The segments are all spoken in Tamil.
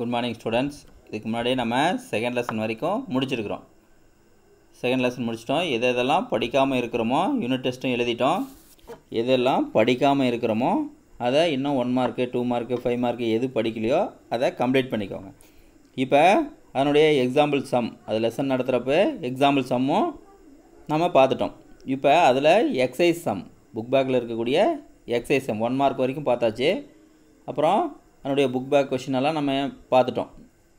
குட் மார்னிங் ஸ்டூடெண்ட்ஸ் இதுக்கு முன்னாடியே நம்ம செகண்ட் லெசன் வரைக்கும் முடிச்சிருக்கிறோம் செகண்ட் லெசன் முடிச்சிட்டோம் எதை எதெல்லாம் படிக்காமல் இருக்கிறோமோ யூனிட் டெஸ்ட்டும் எழுதிட்டோம் எதெல்லாம் படிக்காமல் இருக்கிறோமோ அதை இன்னும் one mark two mark five mark எது படிக்கலையோ அதை கம்ப்ளீட் பண்ணிக்கோங்க இப்போ அதனுடைய எக்ஸாம்பிள் சம் அது லெசன் நடத்துகிறப்ப எக்ஸாம்பிள் சம்மும் நம்ம பார்த்துட்டோம் இப்போ அதில் எக்ஸைஸ் சம் புக் பேக்கில் இருக்கக்கூடிய எக்ஸைஸ் சம் ஒன் மார்க் வரைக்கும் பார்த்தாச்சு அப்புறம் அதனுடைய புக் பேக் கொஷின் எல்லாம் நம்ம பார்த்துட்டோம்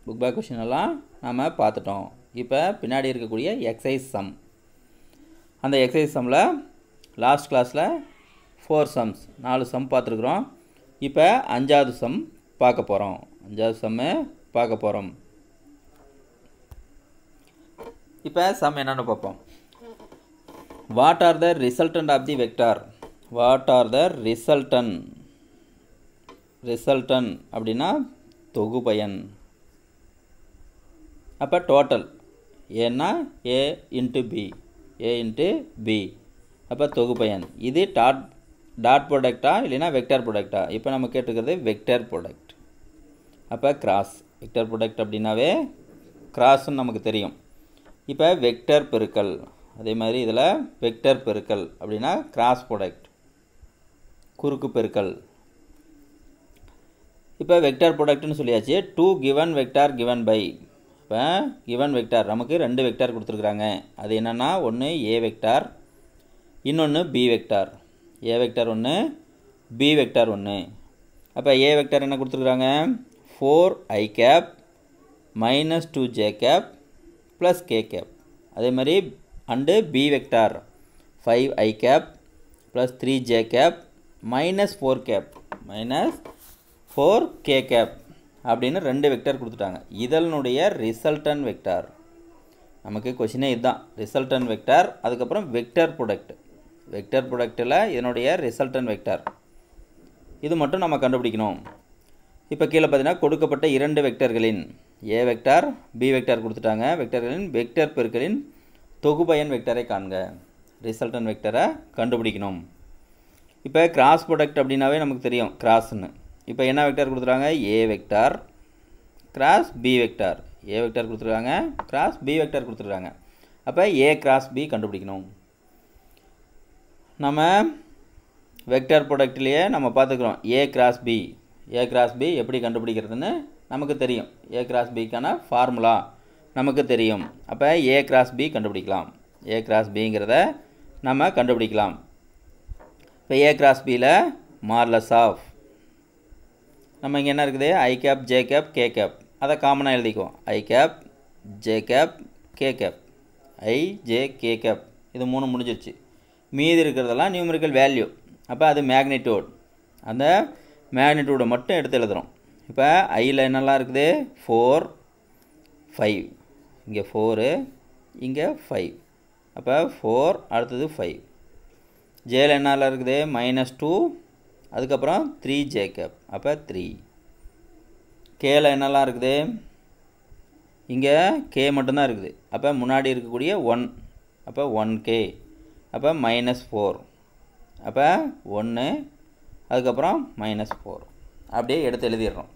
புக் பேக் கொஷின் எல்லாம் நம்ம பார்த்துட்டோம் இப்போ பின்னாடி இருக்கக்கூடிய எக்ஸசைஸ் சம் அந்த எக்ஸசைஸ் சம்மில் லாஸ்ட் கிளாஸில் ஃபோர் சம்ஸ் நாலு சம் பார்த்துருக்குறோம் இப்போ அஞ்சாவது சம் பார்க்க போகிறோம் அஞ்சாவது சம்மு பார்க்க போகிறோம் இப்போ சம் என்னென்னு பார்ப்போம் what are the resultant of the vector what are the resultant resultant அப்படின்னா தொகுபயன் அப்போ டோட்டல் ஏன்னா A into B A into B அப்போ தொகுப்பயன் இது டாட் டாட் ப்ராடக்டா இல்லைனா வெக்டர் ப்ராடக்டா இப்போ நம்ம கேட்டுக்கிறது வெக்டர் ப்ராடக்ட் அப்போ கிராஸ் வெக்டர் ப்ராடக்ட் அப்படின்னாவே கிராஸ்ன்னு நமக்கு தெரியும் இப்போ வெக்டர் பெருக்கல் அதே மாதிரி இதில் வெக்டர் பெருக்கல் அப்படின்னா கிராஸ் ப்ராடக்ட் குறுக்கு பெருக்கல் இப்போ வெக்டார் ப்ராடக்ட்னு சொல்லியாச்சு two given vector given by இப்போ கிவன் வெக்டார் நமக்கு ரெண்டு வெக்டார் கொடுத்துருக்குறாங்க அது என்னென்னா ஒன்று ஏ வெக்டார் இன்னொன்று பி வெக்டார் ஏ வெக்டார் ஒன்று பி வெக்டார் ஒன்று அப்போ ஏ வெக்டார் என்ன கொடுத்துருக்குறாங்க four I cap minus two J cap plus K cap அதே மாதிரி and B vector five I cap plus three J cap minus four cap minus four K cap அப்படின்னு ரெண்டு வெக்டர் கொடுத்துட்டாங்க இதனுடைய ரிசல்டன் வெக்டார் நமக்கு கொஷினே இதுதான் ரிசல்டன் வெக்டார் அதுக்கப்புறம் வெக்டர் ப்ரொடக்ட் வெக்டர் ப்ரொடக்டில் இதனுடைய ரிசல்டன் வெக்டார் இது மட்டும் நம்ம கண்டுபிடிக்கணும் இப்போ கீழே பார்த்தீங்கன்னா கொடுக்கப்பட்ட இரண்டு வெக்டர்களின் ஏ வெக்டார் பி வெக்டார் கொடுத்துட்டாங்க வெக்டர்களின் வெக்டர் பெருக்களின் தொகுபயன் வெக்டரை காண்க ரிசல்டன் வெக்டரை கண்டுபிடிக்கணும் இப்போ கிராஸ் ப்ரொடக்ட் அப்படின்னாவே நமக்கு தெரியும் கிராஸ்ன்னு இப்போ என்ன வெக்டார் கொடுத்துருக்காங்க A vector cross B vector A vector கொடுத்துருக்காங்க கிராஸ் பி வெக்டார் கொடுத்துருக்காங்க அப்போ ஏ கிராஸ் பி கண்டுபிடிக்கணும் நம்ம வெக்டார் ப்ராடக்ட்லேயே நம்ம பார்த்துக்குறோம் A cross B A cross B எப்படி கண்டுபிடிக்கிறதுன்னு நமக்கு தெரியும் ஏ கிராஸ் பிக்கான ஃபார்முலா நமக்கு தெரியும் அப்போ ஏ கிராஸ் பி கண்டுபிடிக்கலாம் ஏ கிராஸ் பிங்கிறத நம்ம கண்டுபிடிக்கலாம் இப்போ ஏ கிராஸ் பியில் மார்லஸ் ஆஃப் நம்ம இங்கே என்ன இருக்குது I cap J cap K cap அதை காமனாக எழுதிக்குவோம் I cap J cap K cap I J K cap இது மூணு முடிஞ்சிருச்சு மீதி இருக்கிறதெல்லாம் நியூமரிக்கல் வேல்யூ அப்போ அது மேக்னிடியூட் அந்த மேக்னிடியூடை மட்டும் எடுத்து எழுதுகிறோம் இப்போ ஐயில் என்னெல்லாம் இருக்குது ஃபோர் ஃபைவ் இங்கே ஃபோரு இங்கே ஃபைவ் அப்போ ஃபோர் அடுத்தது ஃபைவ் ஜேயில் என்னால் இருக்குது மைனஸ் டூ அதுக்கப்புறம் த்ரீ ஜேக்கப் அப்போ த்ரீ கேல என்னெல்லாம் இருக்குது இங்கே கே மட்டும்தான் இருக்குது அப்போ முன்னாடி இருக்கக்கூடிய ஒன் அப்போ ஒன் கே அப்போ மைனஸ் ஃபோர் அப்போ ஒன்று அதுக்கப்புறம் மைனஸ் ஃபோர் அப்படியே எடுத்து எழுதிடுறோம்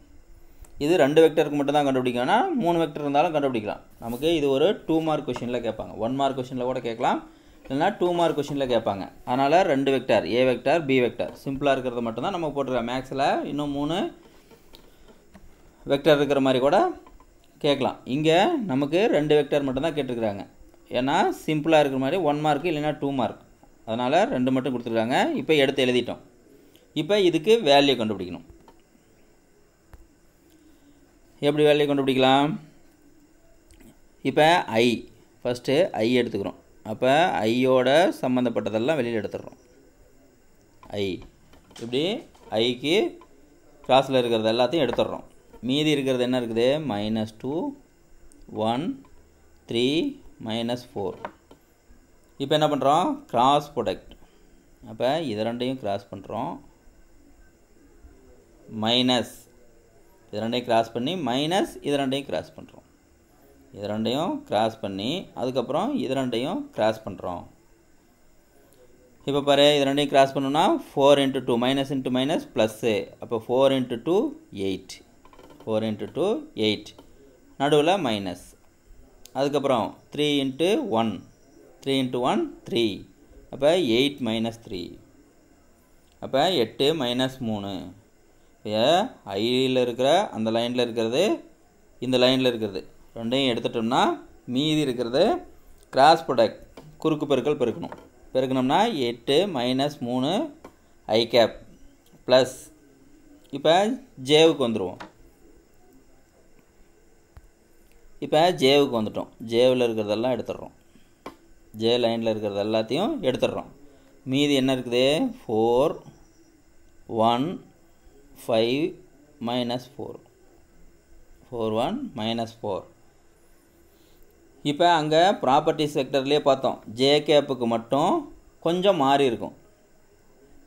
இது ரெண்டு வெக்டருக்கு மட்டும்தான் கண்டுபிடிக்கணும்னா மூணு வெக்டர் இருந்தாலும் கண்டுபிடிக்கலாம் நமக்கு இது ஒரு டூ மார்க் கொஷினில் கேட்பாங்க ஒன் மார்க் கொஷினில் கூட கேட்கலாம் இல்லைனா டூ மார்க் கொஷினில் கேட்பாங்க அதனால் ரெண்டு vector A vector B vector சிம்பிளாக இருக்கிறது மட்டும்தான் நம்ம போட்டிருக்கோம் மேக்ஸில் இன்னும் மூணு வெக்டர் இருக்கிற மாதிரி கூட கேட்கலாம் இங்கே நமக்கு ரெண்டு வெக்டர் மட்டும்தான் கேட்டிருக்கிறாங்க ஏன்னா சிம்பிளாக இருக்கிற மாதிரி ஒன் மார்க் இல்லைனா டூ மார்க் அதனால் ரெண்டு மட்டும் கொடுத்துருக்காங்க இப்போ எடுத்து எழுதிட்டோம் இப்போ இதுக்கு வேல்யூ கண்டுபிடிக்கணும் எப்படி வேல்யூ கண்டுபிடிக்கலாம் இப்போ ஐ ஃபஸ்ட்டு ஐ எடுத்துக்கிறோம் அப்போ ஐயோட சம்மந்தப்பட்டதெல்லாம் வெளியில் எடுத்துடுறோம் ஐ இப்படி ஐக்கு க்ராஸில் இருக்கிறது எல்லாத்தையும் எடுத்துடுறோம் மீதி இருக்கிறது என்ன இருக்குது minus two one three minus four இப்போ என்ன பண்ணுறோம் கிராஸ் ப்ரொடக்ட் அப்போ இது ரெண்டையும் க்ராஸ் பண்ணுறோம் மைனஸ் இது ரெண்டையும் க்ராஸ் பண்ணி மைனஸ் இது ரெண்டையும் க்ராஸ் பண்ணுறோம் இது ரெண்டையும் கிராஸ் பண்ணி அதுக்கப்புறம் இது ரெண்டையும் கிராஸ் பண்ணுறோம் இப்போ பாரு இது ரெண்டையும் கிராஸ் பண்ணோம்னா four into two minus into minus plus அப்போ four into two eight four into two eight நடுவில் மைனஸ் அதுக்கப்புறம் three into one three into one three அப்போ எயிட் மைனஸ் த்ரீ அப்போ எட்டு மைனஸ் மூணு இப்போ ஐயில் இருக்கிற அந்த லைனில் இருக்கிறது இந்த லைனில் இருக்கிறது ரெண்டையும் எடுத்துட்டோம்னா மீதி இருக்கிறது கிராஸ் ப்ரொடக்ட் குறுக்கு பெருக்கல் பெருக்கணும் பெருக்கணும்னா எட்டு மைனஸ் மூணு ஐ கேப் ப்ளஸ் இப்போ ஜேவுக்கு வந்துடுவோம் இப்போ ஜேவுக்கு வந்துட்டோம் ஜேவில் இருக்கிறதெல்லாம் எடுத்துடுறோம் ஜே லைனில் இருக்கிறது எல்லாத்தையும் எடுத்துடுறோம் மீதி என்ன இருக்குது four one five minus four four one minus four இப்போ அங்கே ப்ராப்பர்ட்டி செக்டர்லேயே பார்த்தோம் ஜே கேப்புக்கு மட்டும் கொஞ்சம் மாறி இருக்கும்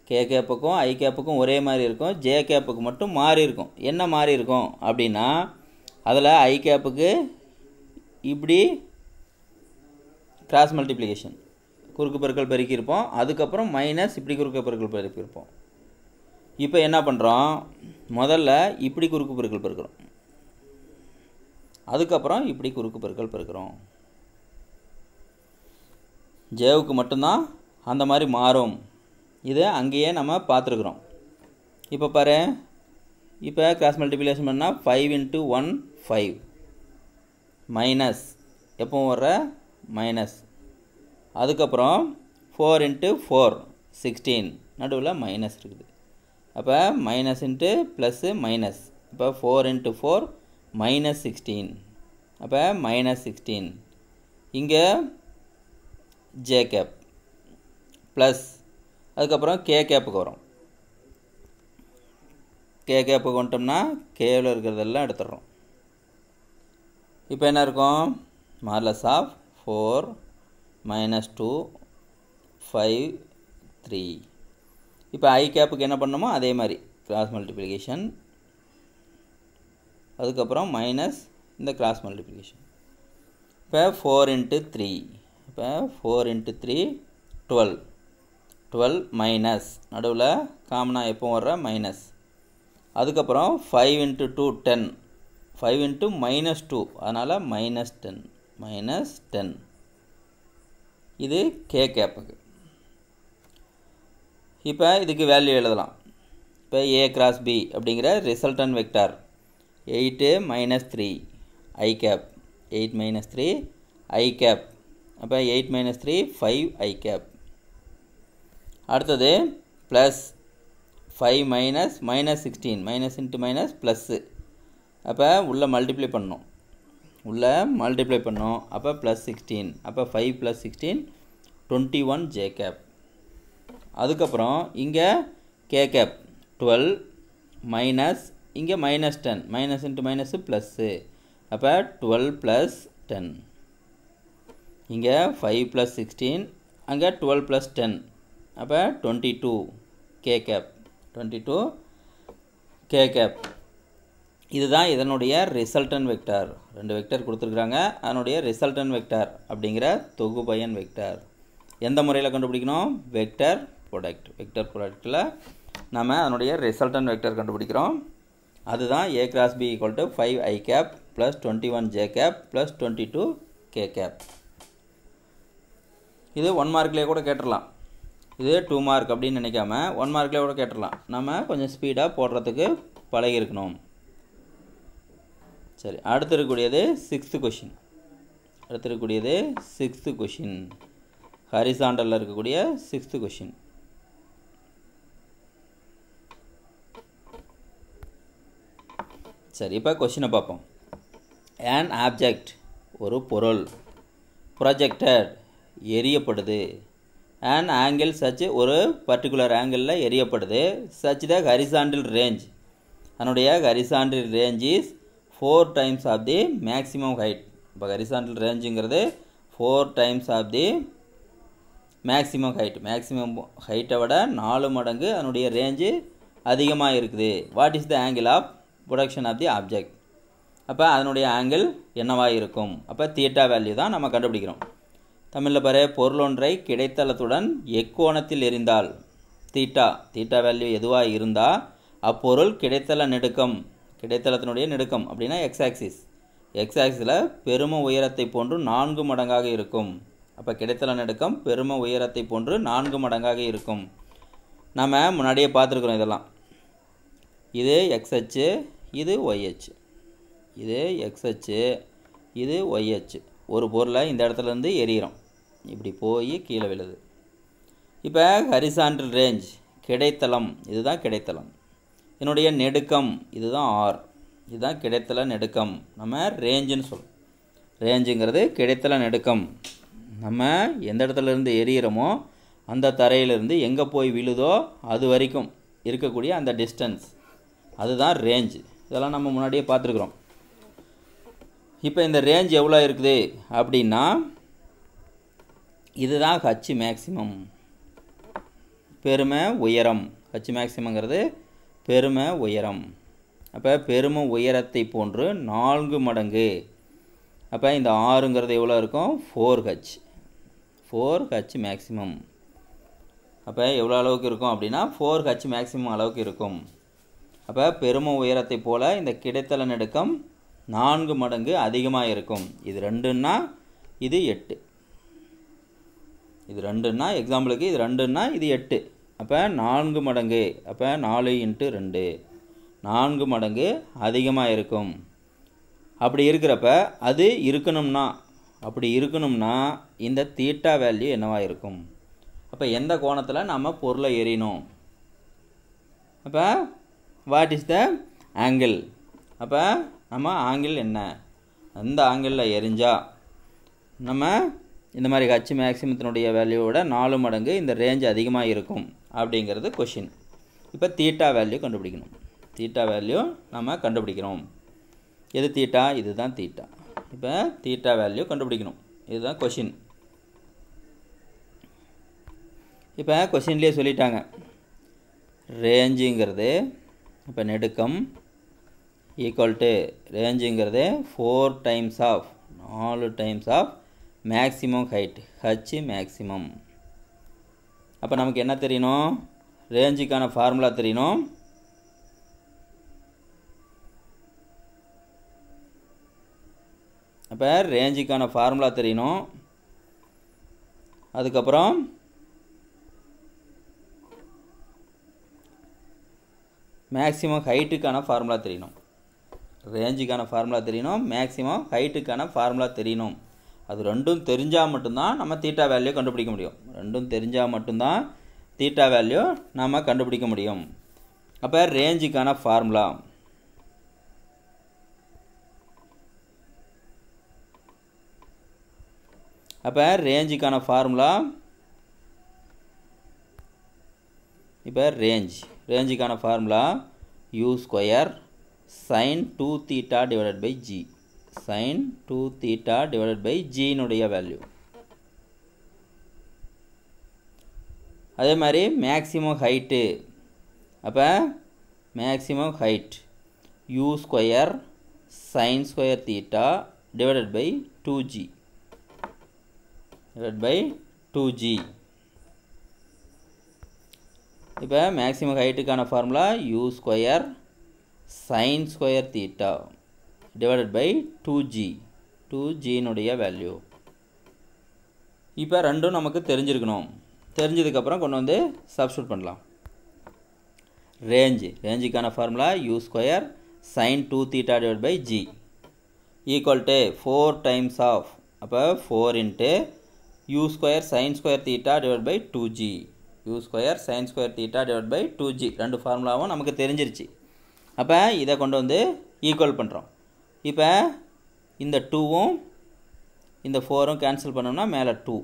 கே கேப்புக்கும் ஐ கேப்புக்கும் ஒரே மாதிரி இருக்கும் ஜே கேப்புக்கு மட்டும் மாறி இருக்கும் என்ன மாறி இருக்கும் அப்படின்னா அதில் ஐ கேப்புக்கு இப்படி கிராஸ் மல்டிப்ளிகேஷன் குறுக்கு பெருக்கள் பெருக்கியிருப்போம் அதுக்கப்புறம் மைனஸ் இப்படி குறுக்கு பெருக்கள் பெருக்கியிருப்போம் இப்போ என்ன பண்ணுறோம் முதல்ல இப்படி குறுக்கு பெருக்கள் பெருக்கிறோம் அதுக்கப்புறம் இப்படி குறுக்கு பெருக்கல் பெருக்கிறோம் ஜேவுக்கு மட்டும்தான் அந்த மாதிரி மாறும் இது அங்கேயே நம்ம பார்த்துருக்குறோம் இப்போ பாரு இப்போ கிராஸ் மல்டிபிளேஷன் பண்ணால் five into one five minus எப்போ வர்ற மைனஸ் அதுக்கப்புறம் ஃபோர் இன்ட்டு ஃபோர் சிக்ஸ்டீன் நடுவில் மைனஸ் இருக்குது அப்போ மைனஸ் இன்ட்டு ப்ளஸ்ஸு மைனஸ் இப்போ four into four minus sixteen அப்போ மைனஸ் சிக்ஸ்டீன் இங்கே ஜே கேப் ப்ளஸ் அதுக்கப்புறம் கே கேப்புக்கு வரும் கே கேப்புக்கு வந்துட்டோம்னா கேவில் இருக்கிறதெல்லாம் எடுத்துடுறோம் இப்போ என்ன இருக்கும் மார்லஸ் of four minus two five three இப்போ ஐ கேப்புக்கு என்ன பண்ணணுமோ அதே மாதிரி கிராஸ் மல்டிப்ளிகேஷன் அதுக்கப்புறம் மைனஸ் இந்த கிராஸ் மல்டிப்ளிகேஷன் இப்போ ஃபோர் இன்ட்டு த்ரீ இப்போ four into three twelve twelve minus நடுவில் காமனாக எப்போ வர்ற மைனஸ் அதுக்கப்புறம் five into two ten five into minus two அதனால் மைனஸ் டென் மைனஸ் டென் இது கே கேப்புக்கு இப்போ இதுக்கு வேல்யூ எழுதலாம் இப்போ ஏ கிராஸ் பி அப்படிங்கிற resultant vector eight minus three I cap eight minus three I cap அப்போ eight minus three five I cap அடுத்தது plus five minus minus sixteen minus into minus plus அப்போ உள்ளே மல்டிப்ளை பண்ணோம் உள்ளே மல்டிப்ளை பண்ணோம் அப்போ ப்ளஸ் சிக்ஸ்டீன் அப்போ five plus sixteen twenty one J cap அதுக்கப்புறம் இங்கே கே கேப் டுவெல் மைனஸ் இங்கே minus ten minus into minus plus அப்போ டுவெல் ப்ளஸ் டென் இங்கே ஃபைவ் ப்ளஸ் சிக்ஸ்டீன் அங்கே டுவெல் ப்ளஸ் டென் அப்போ twenty two K cap twenty two K cap இதுதான் இதனுடைய ரிசல்டன் வெக்டார் ரெண்டு வெக்டர் கொடுத்துருக்குறாங்க அதனுடைய ரிசல்டன் வெக்டார் அப்படிங்கிற தொகுபயன் வெக்டார் எந்த முறையில் கண்டுபிடிக்கணும் வெக்டர் ப்ரொடக்ட் வெக்டர் ப்ரொடக்டில் நம்ம அதனுடைய ரிசல்டன் வெக்டர் கண்டுபிடிக்கிறோம் அதுதான் A cross B equal to five I cap plus twenty one J cap plus twenty two K cap இது ஒன் மார்க்லேயே கூட கேட்டுடலாம் இது டூ மார்க் அப்படின்னு நினைக்காம ஒன் மார்க்லேயே கூட கேட்டுடலாம் நம்ம கொஞ்சம் ஸ்பீடாக போடுறதுக்கு பழகிருக்கணும் சரி அடுத்து இருக்கக்கூடியது சிக்ஸ்த்து கொஷின் அடுத்து இருக்கக்கூடியது சிக்ஸ்த்து கொஷின் ஹரிசாண்டலில் இருக்கக்கூடிய சிக்ஸ்த்து கொஷின் சரி இப்போ கொஷினை பார்ப்போம் ஏன் ஆப்ஜெக்ட் ஒரு பொருள் ப்ரொஜெக்டர் எரியப்படுது ஏன் ஆங்கிள் சச் ஒரு பர்டிகுலர் ஆங்கிளில் எரியப்படுது சச் த ஹரிசாண்டில் ரேஞ்ச் அதனுடைய horizontal range is four times of the maximum height இப்போ ஹரிசாண்டில் ரேஞ்சுங்கிறது four times of the maximum height maximum ஹைட்டை விட நாலு மடங்கு அதனுடைய ரேஞ்சு அதிகமாக இருக்குது what is the angle of projection of the object அப்போ அதனுடைய ஆங்கிள் என்னவாக இருக்கும் அப்போ தியேட்டா வேல்யூ தான் நம்ம கண்டுபிடிக்கிறோம் தமிழில் பாரு பொருளொன்றை கிடைத்தளத்துடன் எக்கோணத்தில் எரிந்தால் தீட்டா தீட்டா வேல்யூ எதுவாக இருந்தால் அப்பொருள் கிடைத்தள நெடுக்கம் கிடைத்தளத்தினுடைய நெடுக்கம் அப்படின்னா எக்ஸ் ஆக்சிஸ் எக்ஸ் ஆக்சிஸில் பெரும உயரத்தை போன்று நான்கு மடங்காக இருக்கும் அப்போ கிடைத்தள நெடுக்கம் பெரும உயரத்தை போன்று நான்கு மடங்காக இருக்கும் நம்ம முன்னாடியே பார்த்துருக்குறோம் இதெல்லாம் இது எக்ஸ் இது ஒய் இது எக்ஸ் இது ஒய் ஒரு பொருளை இந்த இடத்துலேருந்து எரியிறோம் இப்படி போய் கீழே விழுது இப்போ ஹரிசான்டல் ரேஞ்ச் கிடைத்தளம் இதுதான் கிடைத்தளம் என்னுடைய நெடுக்கம் இதுதான் ஆர் இதுதான் கிடைத்தல நெடுக்கம் நம்ம ரேஞ்சுன்னு சொல்லணும் ரேஞ்சுங்கிறது கிடைத்தல நெடுக்கம் நம்ம எந்த இடத்துலேருந்து எரியிறோமோ அந்த தரையிலிருந்து எங்கே போய் விழுதோ அது வரைக்கும் இருக்கக்கூடிய அந்த டிஸ்டன்ஸ் அதுதான் ரேஞ்சு இதெல்லாம் நம்ம முன்னாடியே பார்த்துருக்குறோம் இப்போ இந்த ரேஞ்ச் எவ்வளோ இருக்குது அப்படின்னா இதுதான் ஹச் மேக்சிமம் பெருமை உயரம் ஹச் மேக்சிமங்கிறது பெருமை உயரம் அப்போ பெருமை உயரத்தை போன்று நான்கு மடங்கு அப்போ இந்த ஆறுங்கிறது எவ்வளோ இருக்கும் four H four H maximum அப்போ எவ்வளோ அளவுக்கு இருக்கும் அப்படின்னா ஃபோர் ஹச் மேக்சிமம் அளவுக்கு இருக்கும் அப்போ பெரும உயரத்தை போல் இந்த கிடைத்தல நடுக்கம் நான்கு மடங்கு அதிகமாக இருக்கும் இது ரெண்டுன்னா இது எட்டு இது ரெண்டுன்னா எக்ஸாம்பிளுக்கு இது ரெண்டுன்னா இது எட்டு அப்போ நான்கு மடங்கு அப்போ நாலு இன்ட்டு ரெண்டு நான்கு மடங்கு அதிகமாக இருக்கும் அப்படி இருக்கிறப்ப அது இருக்கணும்னா அப்படி இருக்கணும்னா இந்த தீட்டா வேல்யூ என்னவாக இருக்கும் அப்போ எந்த கோணத்தில் நம்ம பொருளை எறினோம் அப்போ வாட் இஸ் த ஆங்கிள் அப்போ நம்ம ஆங்கிள் என்ன அந்த ஆங்கிளில் எரிஞ்சால் நம்ம இந்த மாதிரி ஹச் மேக்சிமத்தினுடைய வேல்யூவோட நாலு மடங்கு இந்த ரேஞ்ச் அதிகமாக இருக்கும் அப்படிங்கிறது கொஷின் இப்போ தீட்டா வேல்யூ கண்டுபிடிக்கணும் தீட்டா வேல்யூ நம்ம கண்டுபிடிக்கிறோம் எது தீட்டா இதுதான் தீட்டா இப்போ தீட்டா வேல்யூ கண்டுபிடிக்கணும் இதுதான் கொஷின் இப்போ கொஷின்லேயே சொல்லிட்டாங்க ரேஞ்சுங்கிறது இப்போ நெடுக்கம் ஈக்குவல் டு ரேஞ்சுங்கிறது ஃபோர் டைம்ஸ் ஆஃப் நாலு times of maximum height H maximum அப்போ நமக்கு என்ன தெரியணும் ரேஞ்சுக்கான ஃபார்முலா தெரியணும் அப்போ ரேஞ்சுக்கான ஃபார்முலா தெரியணும் அதுக்கப்புறம் மேக்ஸிமம் ஹைட்டுக்கான ஃபார்முலா தெரியணும் ரேஞ்சுக்கான ஃபார்முலா தெரியணும் மேக்ஸிமம் ஹைட்டுக்கான ஃபார்முலா தெரியணும் அது ரெண்டும் தெரிஞ்சால் மட்டும்தான் நம்ம தீட்டா வேல்யூ கண்டுபிடிக்க முடியும் ரெண்டும் தெரிஞ்சால் மட்டும்தான் தீட்டா வேல்யூ நம்ம கண்டுபிடிக்க முடியும் அப்போ ரேஞ்சுக்கான ஃபார்முலா அப்போ ரேஞ்சுக்கான formula range range formula U square sine two theta divided sine two theta divided value अदमारी maximum height maximum height U square sine square theta divided two G divided two G இப்போ மேக்ஸிமம் ஹைட்டுக்கான formula U square sine square theta divided by two G two ஜியினுடைய வேல்யூ இப்போ ரெண்டும் நமக்கு தெரிஞ்சிருக்கணும் தெரிஞ்சதுக்கப்புறம் கொண்டு வந்து சப்ஸ்டியூட் பண்ணலாம் ரேஞ்சு ரேஞ்சுக்கான formula U square sine two theta divide by g equal to four times of அப்போ four into u square sine square theta divide by two g u square sine square theta divide by two g ரெண்டு ஃபார்முலாவும் நமக்கு தெரிஞ்சிருச்சு அப்போ இதை கொண்டு வந்து ஈக்குவல் பண்ணுறோம் இப்போ இந்த டூவும் இந்த ஃபோரும் கேன்சல் பண்ணோம்னா மேலே டூ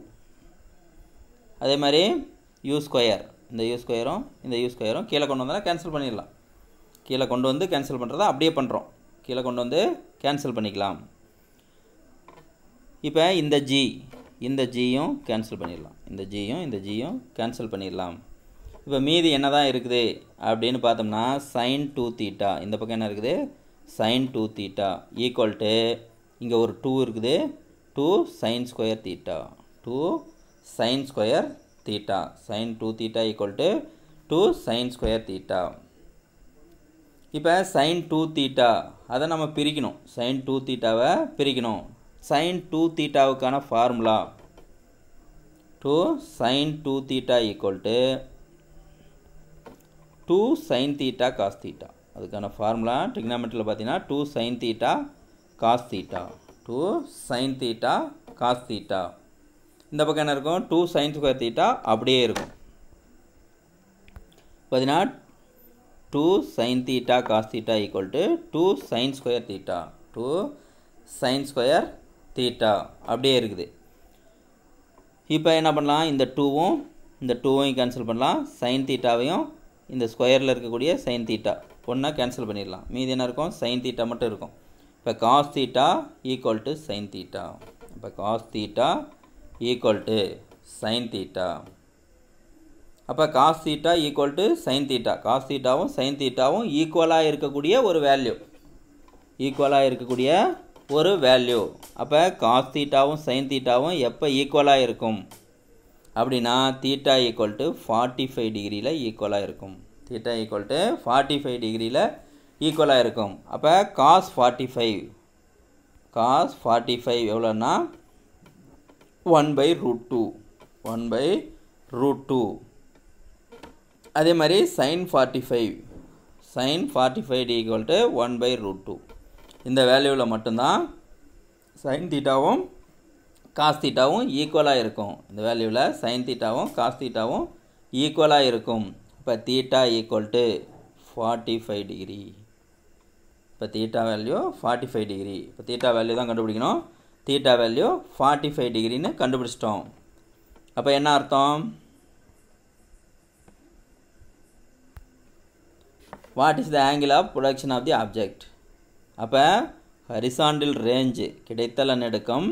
அதே மாதிரி யூ ஸ்கொயர் இந்த யூ ஸ்கொயரும் இந்த யூ ஸ்கொயரும் கீழே கொண்டு வந்தால் கேன்சல் பண்ணிடலாம் கீழே கொண்டு வந்து கேன்சல் பண்ணுறத அப்படியே பண்ணுறோம் கீழே கொண்டு வந்து கேன்சல் பண்ணிக்கலாம் இப்போ இந்த ஜி இந்த ஜியும் கேன்சல் பண்ணிடலாம் இந்த ஜியும் இந்த ஜியும் கேன்சல் பண்ணிடலாம் இப்போ மீதி என்ன தான் இருக்குது அப்படின்னு பார்த்தோம்னா சைன் டூ தீட்டா இந்த பக்கம் என்ன இருக்குது sine two theta equal to இங்கே ஒரு டூ இருக்குது two sine square theta two sine square theta sine two theta equal to two sine square theta இப்போ சைன் டூ தீட்டா அதை நம்ம பிரிக்கணும் சைன் டூ தீட்டாவை பிரிக்கணும் சைன் டூ தீட்டாவுக்கான formula two sine two theta equal to two sin theta cos theta அதுக்கான ஃபார்முலா ட்ரிக்னாமெட்ரியில் பார்த்தீங்கன்னா two sin theta cos theta two sin theta cos theta இந்த பக்கம் என்ன இருக்கும் டூ sin ஸ்கொயர் தீட்டா அப்படியே இருக்கும் பார்த்தீங்கன்னா two sine theta cos theta equal to two sine square theta two sine square theta அப்படியே இருக்குது இப்போ என்ன பண்ணலாம் இந்த டூவும் இந்த டூவையும் கேன்சல் பண்ணலாம் சைன் தீட்டாவையும் இந்த ஸ்கொயரில் இருக்கக்கூடிய சைன் தீட்டா ஒன்றா கேன்சல் பண்ணிடலாம் மீதி என்ன இருக்கும் சைன் தீட்டா மட்டும் இருக்கும் இப்போ cos theta equal to sine theta இப்போ cos theta equal to sine theta அப்போ cos theta equal to sine theta cos தீட்டாவும் சைன் தீட்டாவும் ஈக்குவலாக இருக்கக்கூடிய ஒரு வேல்யூ ஈக்குவலாக இருக்கக்கூடிய ஒரு வேல்யூ அப்போ காஸ் தீட்டாவும் சைன் தீட்டாவும் எப்போ ஈக்குவலாக இருக்கும் அப்படின்னா theta equal to forty five டிகிரியில் ஈக்குவலாக இருக்கும் theta equal to forty five டிகிரியில் ஈக்குவலாக இருக்கும் அப்போ cos forty five cos forty five எவ்வளோன்னா one by root two one by root two அதே மாதிரி sine forty five sine forty five equal to one by root two இந்த வேல்யூவில் மட்டும்தான் சைன் தீட்டாவும் காஸ் தீட்டாவும் ஈக்குவலாக இருக்கும் இந்த வேல்யூவில் சைன் தீட்டாவும் காஸ் தீட்டாவும் ஈக்குவலாக இருக்கும் இப்போ theta equal to forty five degree இப்போ theta value forty five degree இப்போ தீட்டா வேல்யூ தான் கண்டுபிடிக்கணும் தீட்டா வேல்யூ ஃபார்ட்டி ஃபைவ் டிகிரின்னு கண்டுபிடிச்சிட்டோம் அப்போ என்ன அர்த்தம் what is the angle of projection of the object அப்போ ஹரிசாண்டில் ரேஞ்சு கிடைத்தல நெடுக்கம்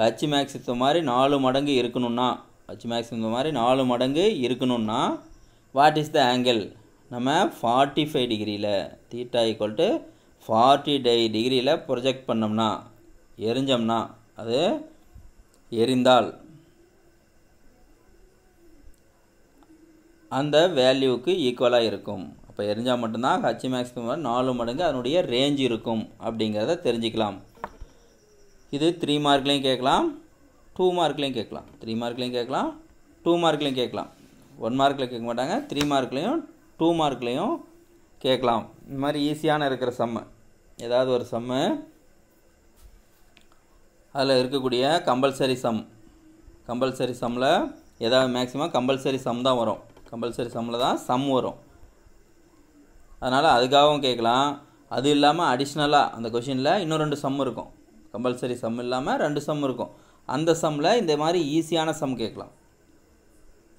ஹச் மேக்ஸ் இந்த மாதிரி நாலு மடங்கு இருக்கணும்னா ஹச் மேக்ஸ் இந்த மாதிரி நாலு மடங்கு இருக்கணும்னா வாட் இஸ் த ஆங்கிள் நம்ம ஃபார்ட்டி ஃபைவ் டிகிரியில் தீட்டா ஈக்குவல் டு ஃபார்ட்டி டை டிகிரியில் ப்ரொஜெக்ட் பண்ணோம்னா எரிஞ்சோம்னா அது எரிந்தால் அந்த வேல்யூவுக்கு ஈக்குவலாக இருக்கும் அப்போ எரிஞ்சால் மட்டும்தான் ஹச்சி மேக்ஸிமம் நாலு மடங்கு அதனுடைய ரேஞ்ச் இருக்கும் அப்படிங்கிறத தெரிஞ்சுக்கலாம் இது த்ரீ மார்க்லேயும் கேட்கலாம் டூ மார்க்லேயும் கேட்கலாம் த்ரீ மார்க்லேயும் கேட்கலாம் டூ மார்க்லேயும் கேட்கலாம் ஒன் மார்க்கில் கேட்க மாட்டாங்க த்ரீ மார்க்லேயும் டூ மார்க்லேயும் கேட்கலாம் இந்த மாதிரி ஈஸியான இருக்கிற செம்மு ஏதாவது ஒரு செம்மு அதில் இருக்கக்கூடிய கம்பல்சரி சம் கம்பல்சரி சம்மில் ஏதாவது மேக்ஸிமம் கம்பல்சரி சம் தான் வரும் கம்பல்சரி சம்மில் தான் சம் வரும் அதனால் அதுக்காகவும் கேட்கலாம் அது இல்லாமல் அடிஷ்னலாக அந்த கொஷினில் இன்னும் ரெண்டு சம் இருக்கும் கம்பல்சரி சம் இல்லாமல் ரெண்டு சம் இருக்கும் அந்த சம்மில் இந்த மாதிரி ஈஸியான சம் கேட்கலாம்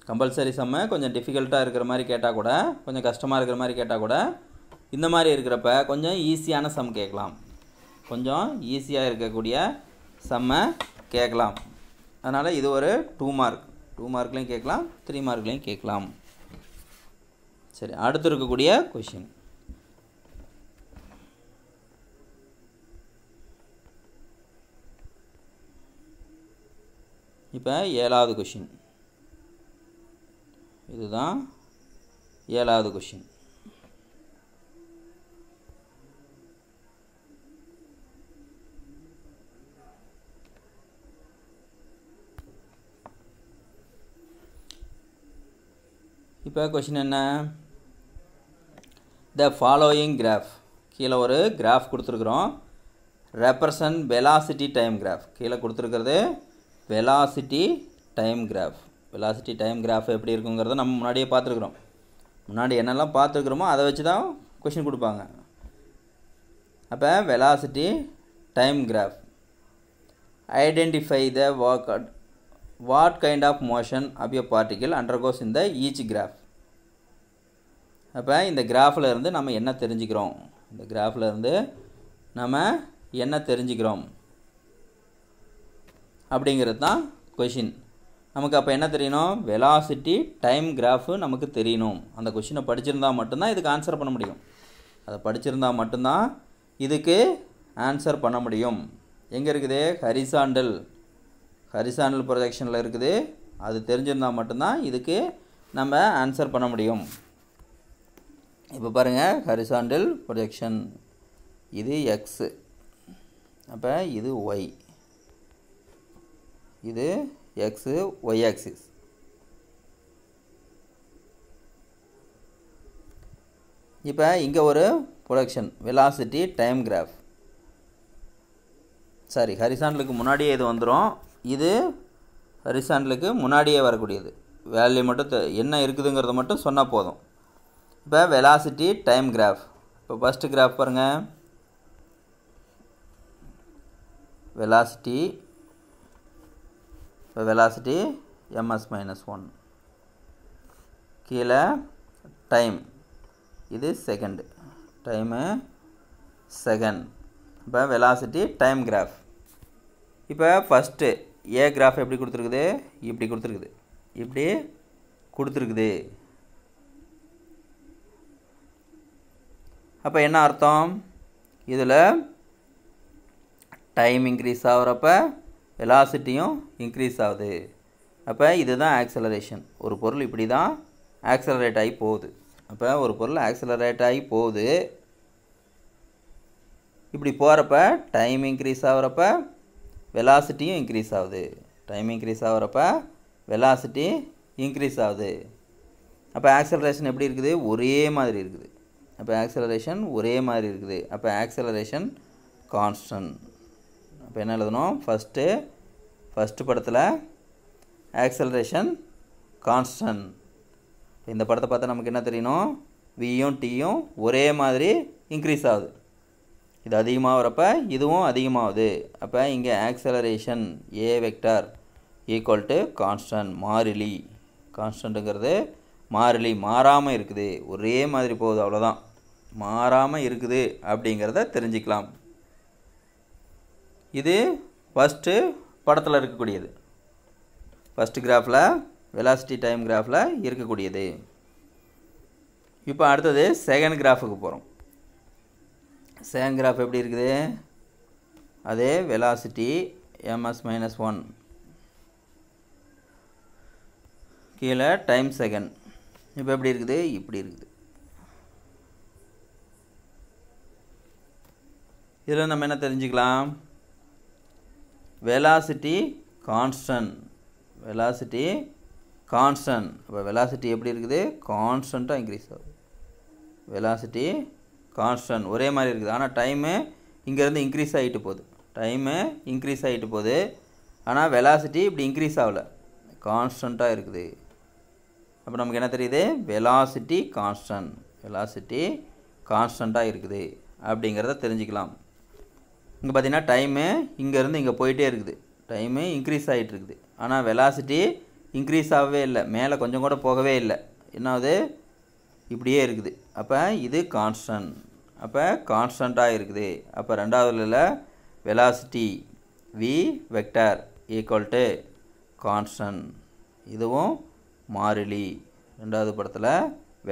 கம்பல்சரி சம்மை கொஞ்சம் டிஃபிகல்ட்டாக இருக்கிற மாதிரி கேட்டால் கூட கொஞ்சம் கஷ்டமாக இருக்கிற மாதிரி கேட்டால் கூட இந்த மாதிரி இருக்கிறப்ப கொஞ்சம் ஈஸியான சம் கேட்கலாம் கொஞ்சம் ஈஸியாக இருக்கக்கூடிய சம்மை கேட்கலாம் அதனால் இது ஒரு டூ மார்க் டூ மார்க்லேயும் கேட்கலாம் த்ரீ மார்க்லேயும் கேட்கலாம் சரி அடுத்து இருக்கக்கூடிய கொஷின் இப்போ ஏழாவது கொஷின் இதுதான் ஏழாவது கொஷின் இப்போ கொஷின் என்ன த ஃபாலோயிங் கிராஃப் கீழே ஒரு கிராஃப் கொடுத்துருக்குறோம் ரெப்ரசன்ட் வெலாசிட்டி டைம் கிராஃப் கீழே கொடுத்துருக்கிறது velocity time graph velocity time graph எப்படி இருக்குங்கிறத நம்ம முன்னாடியே பார்த்துருக்குறோம் முன்னாடி என்னெல்லாம் பார்த்துருக்குறோமோ அதை வச்சு தான் கொஷின் கொடுப்பாங்க அப்போ velocity time graph identify the வாக் what kind of motion of a particle undergoes இந்த ஈச் கிராஃப் அப்போ இந்த கிராஃபில் இருந்து நம்ம என்ன தெரிஞ்சுக்கிறோம் இந்த கிராஃபில் இருந்து நம்ம என்ன தெரிஞ்சுக்கிறோம் அப்படிங்கிறது தான் கொஷின் நமக்கு அப்போ என்ன தெரியணும் வெலாசிட்டி டைம் கிராஃபு நமக்கு தெரியணும் அந்த கொஷினை படிச்சிருந்தா மட்டும்தான் இதுக்கு ஆன்சர் பண்ண முடியும் அதை படிச்சிருந்தால் மட்டும்தான் இதுக்கு ஆன்சர் பண்ண முடியும் எங்கே இருக்குது ஹரிசாண்டல் ஹரிசாண்டல் ப்ரொஜெக்ஷனில் இருக்குது அது தெரிஞ்சிருந்தால் மட்டும்தான் இதுக்கு நம்ம ஆன்சர் பண்ண முடியும் இப்போ பாருங்கள் ஹரிசாண்டல் ப்ரொஜெக்ஷன் இது எக்ஸு அப்போ இது ஒய் இது எக்ஸு ஒய் ஆக்சிஸ் இப்போ இங்கே ஒரு projection velocity time graph sorry ஹரிசாண்டலுக்கு முன்னாடியே இது வந்துடும் இது ஹரிசாண்டலுக்கு முன்னாடியே வரக்கூடியது வேல்யூ மட்டும் என்ன இருக்குதுங்கிறத மட்டும் சொன்னால் போதும் இப்போ வெலாசிட்டி டைம் கிராஃப் இப்போ ஃபஸ்ட்டு கிராஃப் பாருங்கள் velocity so velocity m s minus one கீழே டைம் இது செகண்டு டைமு செகண்ட் இப்போ வெலாசிட்டி டைம் கிராஃப் இப்போ ஃபஸ்ட்டு ஏ கிராஃப் எப்படி கொடுத்துருக்குது இப்படி கொடுத்துருக்குது இப்படி கொடுத்துருக்குது அப்போ என்ன அர்த்தம் இதில் டைம் இன்க்ரீஸ் ஆகிறப்ப வெலாசிட்டியும் இன்க்ரீஸ் ஆகுது அப்போ இதுதான் ஆக்சலரேஷன் ஒரு பொருள் இப்படி தான் ஆக்சலரேட் ஆகி போகுது அப்போ ஒரு பொருள் ஆக்சலரேட் ஆகி போகுது இப்படி போகிறப்ப டைம் இன்க்ரீஸ் ஆகிறப்ப வெலாசிட்டியும் இன்க்ரீஸ் ஆகுது டைம் இன்க்ரீஸ் ஆகிறப்ப வெலாசிட்டி இன்க்ரீஸ் ஆகுது அப்போ ஆக்சலரேஷன் எப்படி இருக்குது ஒரே மாதிரி இருக்குது அப்போ ஆக்சலரேஷன் ஒரே மாதிரி இருக்குது அப்போ ஆக்சலரேஷன் கான்ஸ்டன்ட் இப்போ என்ன எழுதணும் ஃபஸ்ட்டு ஃபஸ்ட்டு படத்தில் ஆக்சலரேஷன் கான்ஸ்டன் இந்த படத்தை பார்த்தா நமக்கு என்ன தெரியணும் வியும் டீயும் ஒரே மாதிரி இன்க்ரீஸ் ஆகுது இது அதிகமாகிறப்ப இதுவும் அதிகமாகுது அப்போ இங்கே acceleration a vector equal to constant மாறிலி கான்ஸ்டன்ட்டுங்கிறது மாறிலி மாறாமல் இருக்குது ஒரே மாதிரி போகுது அவ்வளோதான் மாறாமல் இருக்குது அப்படிங்கிறத தெரிஞ்சுக்கலாம் இது ஃபஸ்ட்டு படத்தில் இருக்கக்கூடியது ஃபஸ்ட்டு கிராஃபில் வெலாசிட்டி டைம் கிராஃபில் இருக்கக்கூடியது இப்போ அடுத்தது செகண்ட் கிராஃபுக்கு போகிறோம் செகண்ட் கிராஃப் எப்படி இருக்குது அதே வெலாசிட்டி எம்எஸ் மைனஸ் ஒன் கீழே டைம் செகண்ட் இப்போ எப்படி இருக்குது இப்படி இருக்குது இதில் நம்ம என்ன தெரிஞ்சுக்கலாம் வெலாசிட்டி கான்ஸ்டன் வெலாசிட்டி கான்ஸ்டன் இப்போ வெலாசிட்டி எப்படி இருக்குது கான்ஸ்டண்ட்டாக இன்க்ரீஸ் ஆகுது வெலாசிட்டி கான்ஸ்டன்ட் ஒரே மாதிரி இருக்குது ஆனால் டைமு இங்கேருந்து இன்க்ரீஸ் ஆகிட்டு போகுது டைமு இன்க்ரீஸ் ஆகிட்டு போகுது ஆனால் வெலாசிட்டி இப்படி இன்க்ரீஸ் ஆகலை கான்ஸ்டண்ட்டாக இருக்குது அப்போ நமக்கு என்ன தெரியுது வெலாசிட்டி கான்ஸ்டன்ட் வெலாசிட்டி கான்ஸ்டண்ட்டாக இருக்குது அப்படிங்கிறத தெரிஞ்சுக்கலாம் இங்கே பார்த்தீங்கன்னா டைமு இங்கேருந்து இங்கே போயிட்டே இருக்குது டைமு இன்க்ரீஸ் ஆகிட்டு இருக்குது ஆனால் வெலாசிட்டி இன்க்ரீஸ் ஆகவே இல்லை மேலே கொஞ்சம் கூட போகவே இல்லை என்னாவது இப்படியே இருக்குது அப்போ இது கான்ஸ்டன்ட் அப்போ கான்ஸ்டண்ட்டாக இருக்குது அப்போ ரெண்டாவதுல velocity v vector equal to constant இதுவும் மாறிலி ரெண்டாவது படத்தில்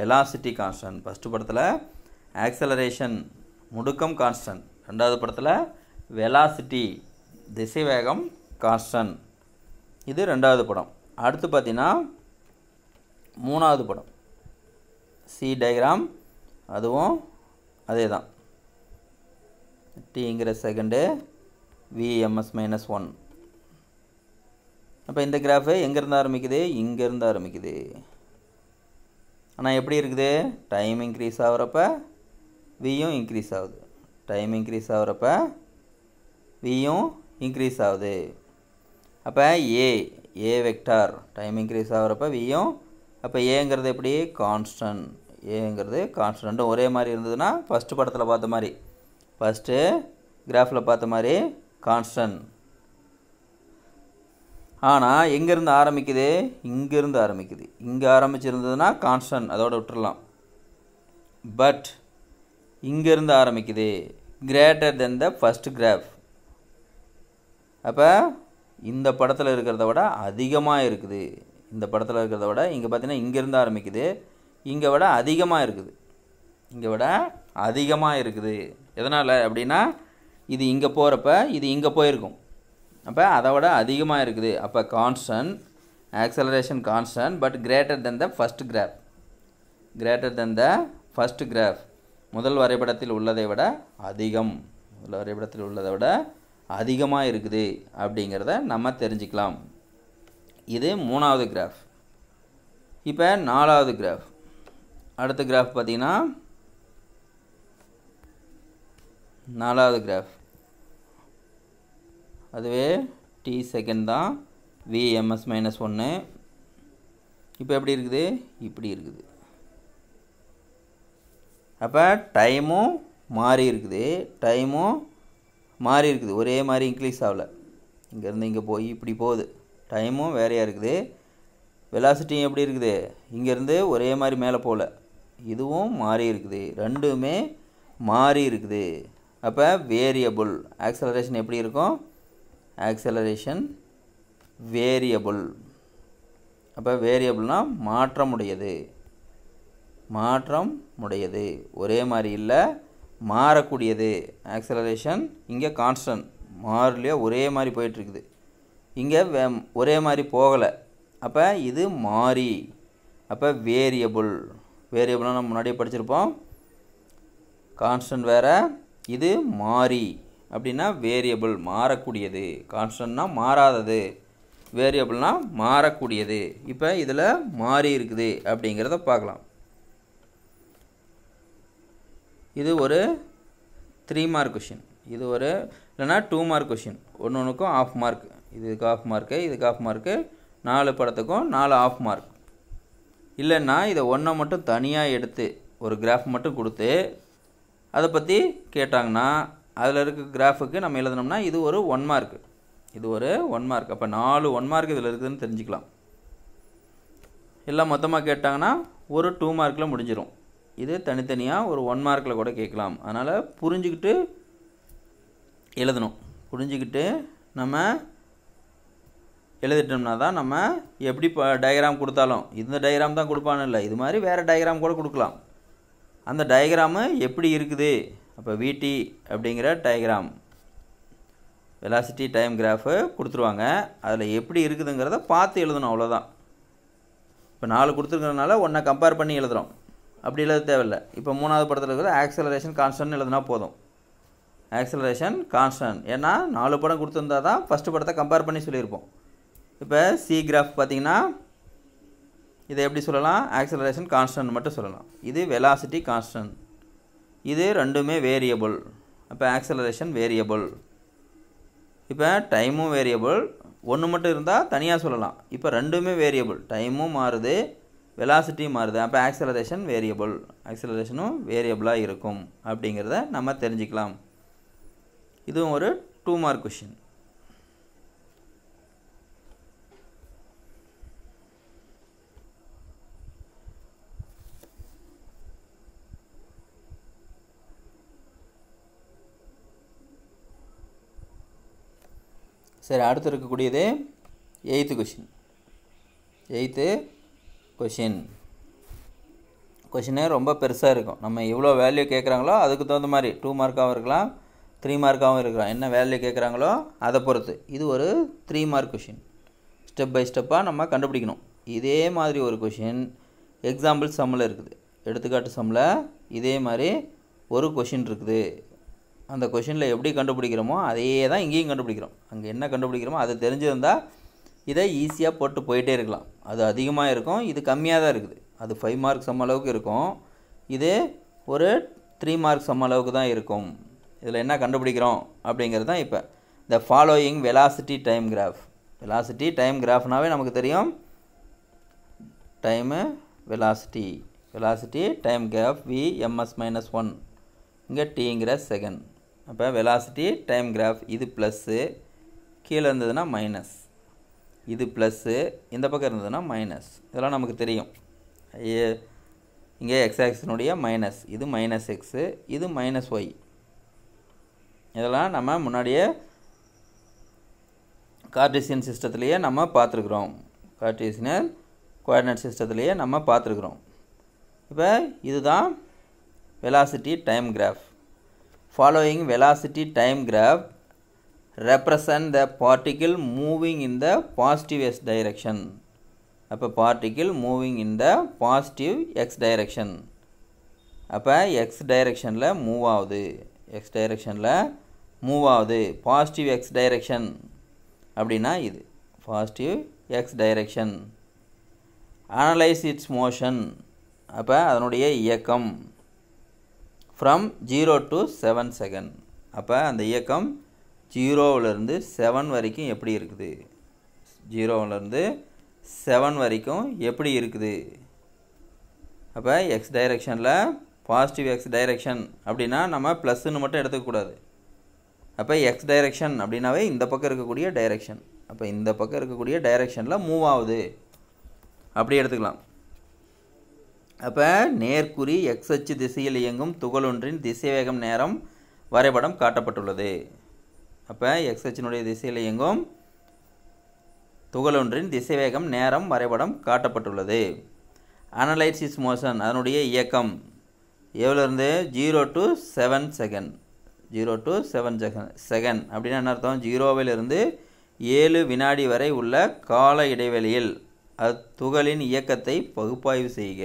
வெலாசிட்டி கான்ஸ்டன்ட் ஃபஸ்ட்டு படத்தில் ஆக்சலரேஷன் முடுக்கம் கான்ஸ்டன்ட் ரெண்டாவது படத்தில் வெலாசிட்டி திசைவேகம் காஸ்டன் இது ரெண்டாவது படம் அடுத்து பார்த்தீங்கன்னா மூணாவது படம் சி டயக்ராம் அதுவும் அதே தான் டிங்கிற செகண்டு விஎம்எஸ் மைனஸ் ஒன் அப்போ இந்த கிராஃபு எங்கேருந்து ஆரம்பிக்குது இங்கேருந்து ஆரம்பிக்குது ஆனால் எப்படி இருக்குது டைம் இன்க்ரீஸ் ஆகிறப்ப வியும் இன்க்ரீஸ் ஆகுது டைம் இன்க்ரீஸ் ஆகிறப்ப வியும் இன்க்ரீஸ் ஆகுது அப்போ a a vector time increase ஆகிறப்ப வியும் அப்போ ஏங்கிறது எப்படி கான்ஸ்டன்ட் ஏங்கிறது கான்ஸ்டன்ட் ஒரே மாதிரி இருந்ததுன்னா ஃபஸ்ட்டு படத்தில் பார்த்த மாதிரி ஃபஸ்ட்டு கிராஃபில் பார்த்த மாதிரி கான்ஸ்டன்ட் ஆனால் எங்கேருந்து ஆரம்பிக்குது இங்கேருந்து ஆரம்பிக்குது இங்கே ஆரம்பிச்சிருந்ததுன்னா கான்ஸ்டன்ட் அதோடு விட்டுடலாம் பட் இங்கேருந்து ஆரம்பிக்குது greater than the first graph அப்போ இந்த படத்தில் இருக்கிறத விட அதிகமாக இருக்குது இந்த படத்தில் இருக்கிறத விட இங்கே பார்த்தீங்கன்னா இங்கேருந்து ஆரம்பிக்குது இங்கே விட அதிகமாக இருக்குது இங்கே விட அதிகமாக இருக்குது எதனால் அப்படின்னா இது இங்கே போகிறப்ப இது இங்கே போயிருக்கும் அப்போ அதை விட அதிகமாக இருக்குது அப்போ constant acceleration constant but greater than the first graph greater than the first graph முதல் வரைபடத்தில் உள்ளதை விட அதிகம் முதல் வரைபடத்தில் உள்ளதை விட அதிகமாக இருக்குது அப்படிங்கிறத நம்ம தெரிஞ்சுக்கலாம் இது மூணாவது கிராஃப் இப்போ நாலாவது கிராஃப் அடுத்த கிராஃப் பார்த்தீங்கன்னா நாலாவது கிராஃப் அதுவே டி செகண்ட் தான் விஎம்எஸ் மைனஸ் ஒன்று இப்போ எப்படி இருக்குது இப்படி இருக்குது அப்போ டைமும் மாறி இருக்குது டைமும் மாறி இருக்குது ஒரே மாதிரி இன்க்ரீஸ் ஆகலை இங்கேருந்து இங்கே போய் இப்படி போகுது டைமும் வேறையாக இருக்குது வெலாசிட்டியும் எப்படி இருக்குது இங்கேருந்து ஒரே மாதிரி மேலே போகல இதுவும் மாறி இருக்குது ரெண்டுமே மாறி இருக்குது அப்போ வேரியபுள் ஆக்சலரேஷன் எப்படி இருக்கும் ஆக்சலரேஷன் வேரியபுள் அப்போ வேரியபுள்னால் மாற்றமுடையது மாற்றம் உடையது ஒரே மாதிரி இல்லை மாறக்கூடியது ஆக்சலரேஷன் இங்கே கான்ஸ்டன்ட் மாறிலையோ ஒரே மாதிரி போயிட்டுருக்குது இங்கே வே ஒரே மாதிரி போகலை அப்போ இது மாறி அப்போ வேரியபுள் வேரியபுளாக நம்ம முன்னாடியே படிச்சிருப்போம் கான்ஸ்டன்ட் வேறு இது மாறி அப்படின்னா வேரியபுள் மாறக்கூடியது கான்ஸ்டன்ட்னா மாறாதது வேரியபிள்னால் மாறக்கூடியது இப்போ இதில் மாறி இருக்குது அப்படிங்கிறத பார்க்கலாம் இது ஒரு த்ரீ மார்க் கொஷின் இது ஒரு இல்லைனா டூ மார்க் கொஷின் ஒன்று ஒன்றுக்கும் ஆஃப் மார்க் இதுக்கு ஆஃப் மார்க்கு இதுக்கு ஆஃப் மார்க்கு நாலு படத்துக்கும் நாலு ஆஃப் மார்க் இல்லைன்னா இதை ஒன்றை மட்டும் தனியாக எடுத்து ஒரு கிராஃப் மட்டும் கொடுத்து அதை பற்றி கேட்டாங்கன்னா அதில் இருக்க கிராஃபுக்கு நம்ம எழுதினோம்னா இது ஒரு ஒன் மார்க் இது ஒரு ஒன் மார்க் அப்போ நாலு ஒன் மார்க் இதில் இருக்குதுன்னு தெரிஞ்சுக்கலாம் எல்லாம் மொத்தமாக கேட்டாங்கன்னா ஒரு டூ மார்க்கில் முடிஞ்சிடும் இது தனித்தனியாக ஒரு ஒன் மார்க்கில் கூட கேட்கலாம் அதனால் புரிஞ்சுக்கிட்டு எழுதணும் புரிஞ்சுக்கிட்டு நம்ம எழுதிட்டோம்னா தான் நம்ம எப்படி ப டயக்ராம் கொடுத்தாலும் இந்த டயக்ராம் தான் கொடுப்பான்னு இல்லை இது மாதிரி வேறு டயக்ராம் கூட கொடுக்கலாம் அந்த டயக்ராமு எப்படி இருக்குது அப்போ விடி அப்படிங்கிற டயக்ராம் வெலாசிட்டி டைம் கிராஃபு கொடுத்துருவாங்க அதில் எப்படி இருக்குதுங்கிறத பார்த்து எழுதணும் அவ்வளோதான் இப்போ நாலு கொடுத்துருக்கிறதுனால ஒன்றை கம்பேர் பண்ணி எழுதுகிறோம் அப்படி எழுத தேவையில்லை இப்போ மூணாவது படத்தில் இருக்கிற ஆக்சலரேஷன் கான்ஸ்டன்ட் எழுதுனா போதும் ஆக்சலரேஷன் கான்ஸ்டன்ட் ஏன்னா நாலு படம் கொடுத்துருந்தா தான் ஃபஸ்ட்டு படத்தை கம்பேர் பண்ணி சொல்லியிருப்போம் இப்போ சி கிராஃப் பார்த்தீங்கன்னா இதை எப்படி சொல்லலாம் ஆக்சலரேஷன் கான்ஸ்டன்ட் மட்டும் சொல்லலாம் இது வெலாசிட்டி கான்ஸ்டன்ட் இது ரெண்டுமே வேரியபிள் அப்போ ஆக்சலரேஷன் வேரியபிள் இப்போ டைமும் வேரியபிள் ஒன்று மட்டும் இருந்தால் தனியாக சொல்லலாம் இப்போ ரெண்டுமே வேரியபிள் டைமும் மாறுது வெலாசிட்டி மாறுது அப்போ ஆக்சலரேஷன் வேரியபிள் ஆக்சலரேஷனும் வேரியபிளாக இருக்கும் அப்படிங்கிறத நம்ம தெரிஞ்சுக்கலாம் இதுவும் ஒரு டூ மார்க் கொஷின் சரி அடுத்து இருக்கக்கூடியது எயித்து கொஷின் எயித்து கொஷின் கொஷினே ரொம்ப பெருசாக இருக்கும் நம்ம எவ்வளோ வேல்யூ கேட்குறாங்களோ அதுக்கு தகுந்த மாதிரி டூ மார்க்காகவும் இருக்கலாம் த்ரீ மார்க்காகவும் இருக்கலாம் என்ன வேல்யூ கேட்குறாங்களோ அதை பொறுத்து இது ஒரு three mark question step by ஸ்டெப்பாக நம்ம கண்டுபிடிக்கணும் இதே மாதிரி ஒரு கொஷின் எக்ஸாம்பிள் சம்மில் இருக்குது எடுத்துக்காட்டு சம்மில் இதே மாதிரி ஒரு கொஷின் இருக்குது அந்த கொஷினில் எப்படி கண்டுபிடிக்கிறோமோ அதையே தான் இங்கேயும் கண்டுபிடிக்கிறோம் அங்கே என்ன கண்டுபிடிக்கிறோமோ அதை தெரிஞ்சிருந்தால் இதை ஈஸியாக போட்டு போயிட்டே இருக்கலாம் அது அதிகமாக இருக்கும் இது கம்மியாக தான் இருக்குது அது ஃபைவ் மார்க் சம்ம அளவுக்கு இருக்கும் இது ஒரு த்ரீ மார்க் சம்ம அளவுக்கு தான் இருக்கும் இதில் என்ன கண்டுபிடிக்கிறோம் அப்படிங்கிறது தான் இப்போ the following velocity time graph velocity time கிராஃப்னாவே நமக்கு தெரியும் time velocity velocity time graph v m s minus one இங்கே டிங்கிற செகண்ட் அப்போ வெலாசிட்டி டைம் கிராஃப் இது ப்ளஸ்ஸு கீழே இருந்ததுன்னா மைனஸ் இது ப்ளஸ்ஸு இந்த பக்கம் இருந்ததுன்னா மைனஸ் இதெல்லாம் நமக்கு தெரியும் இங்கே எக்ஸ் ஆக்சினுடைய மைனஸ் இது மைனஸ் எக்ஸு இது மைனஸ் ஒய் இதெல்லாம் நம்ம முன்னாடியே கார்டிசியன் சிஸ்டத்துலேயே நம்ம பார்த்துருக்குறோம் கார்டிசியன் கோஆர்டினேட் சிஸ்டத்துலேயே நம்ம பார்த்துருக்குறோம் இப்போ இதுதான் velocity time graph following velocity time graph represent the particle moving in the positive x direction அப்போ particle moving in the positive x direction அப்போ எக்ஸ் directionல மூவ் ஆகுது எக்ஸ் டைரெக்ஷனில் மூவ் ஆகுது பாசிட்டிவ் எக்ஸ் டைரெக்ஷன் அப்படின்னா இது positive x direction analyse its motion அப்போ அதனுடைய இயக்கம் from zero to seven second அப்போ அந்த இயக்கம் ஜீரோவிலேருந்து செவன் வரைக்கும் எப்படி இருக்குது ஜீரோவிலேருந்து செவன் வரைக்கும் எப்படி இருக்குது அப்போ எக்ஸ் டைரெக்ஷனில் பாசிட்டிவ் எக்ஸ் டைரெக்ஷன் அப்படின்னா நம்ம ப்ளஸ்ஸுன்னு மட்டும் எடுத்துக்கக்கூடாது அப்போ எக்ஸ் டைரெக்ஷன் அப்படின்னாவே இந்த பக்கம் இருக்கக்கூடிய டைரெக்ஷன் அப்போ இந்த பக்கம் இருக்கக்கூடிய டைரெக்ஷனில் மூவ் ஆகுது அப்படி எடுத்துக்கலாம் அப்போ நேர்குறி எக்ஸ் அச்சு திசையில் இயங்கும் துகளொன்றின் திசைவேகம் நேரம் வரைபடம் காட்டப்பட்டுள்ளது அப்போ எக்ஸ் அச்சினுடைய திசையில் இயங்கும் துகளொன்றின் திசைவேகம் நேரம் வரைபடம் காட்டப்பட்டுள்ளது அனலைசிஸ் மோஷன் அதனுடைய இயக்கம் எவ்வளோருந்து zero to seven second zero to seven second second அப்படின்னா என்ன அர்த்தம் ஜீரோவிலிருந்து ஏழு வினாடி வரை உள்ள கால இடைவெளியில் துகளின் இயக்கத்தை பகுப்பாய்வு செய்க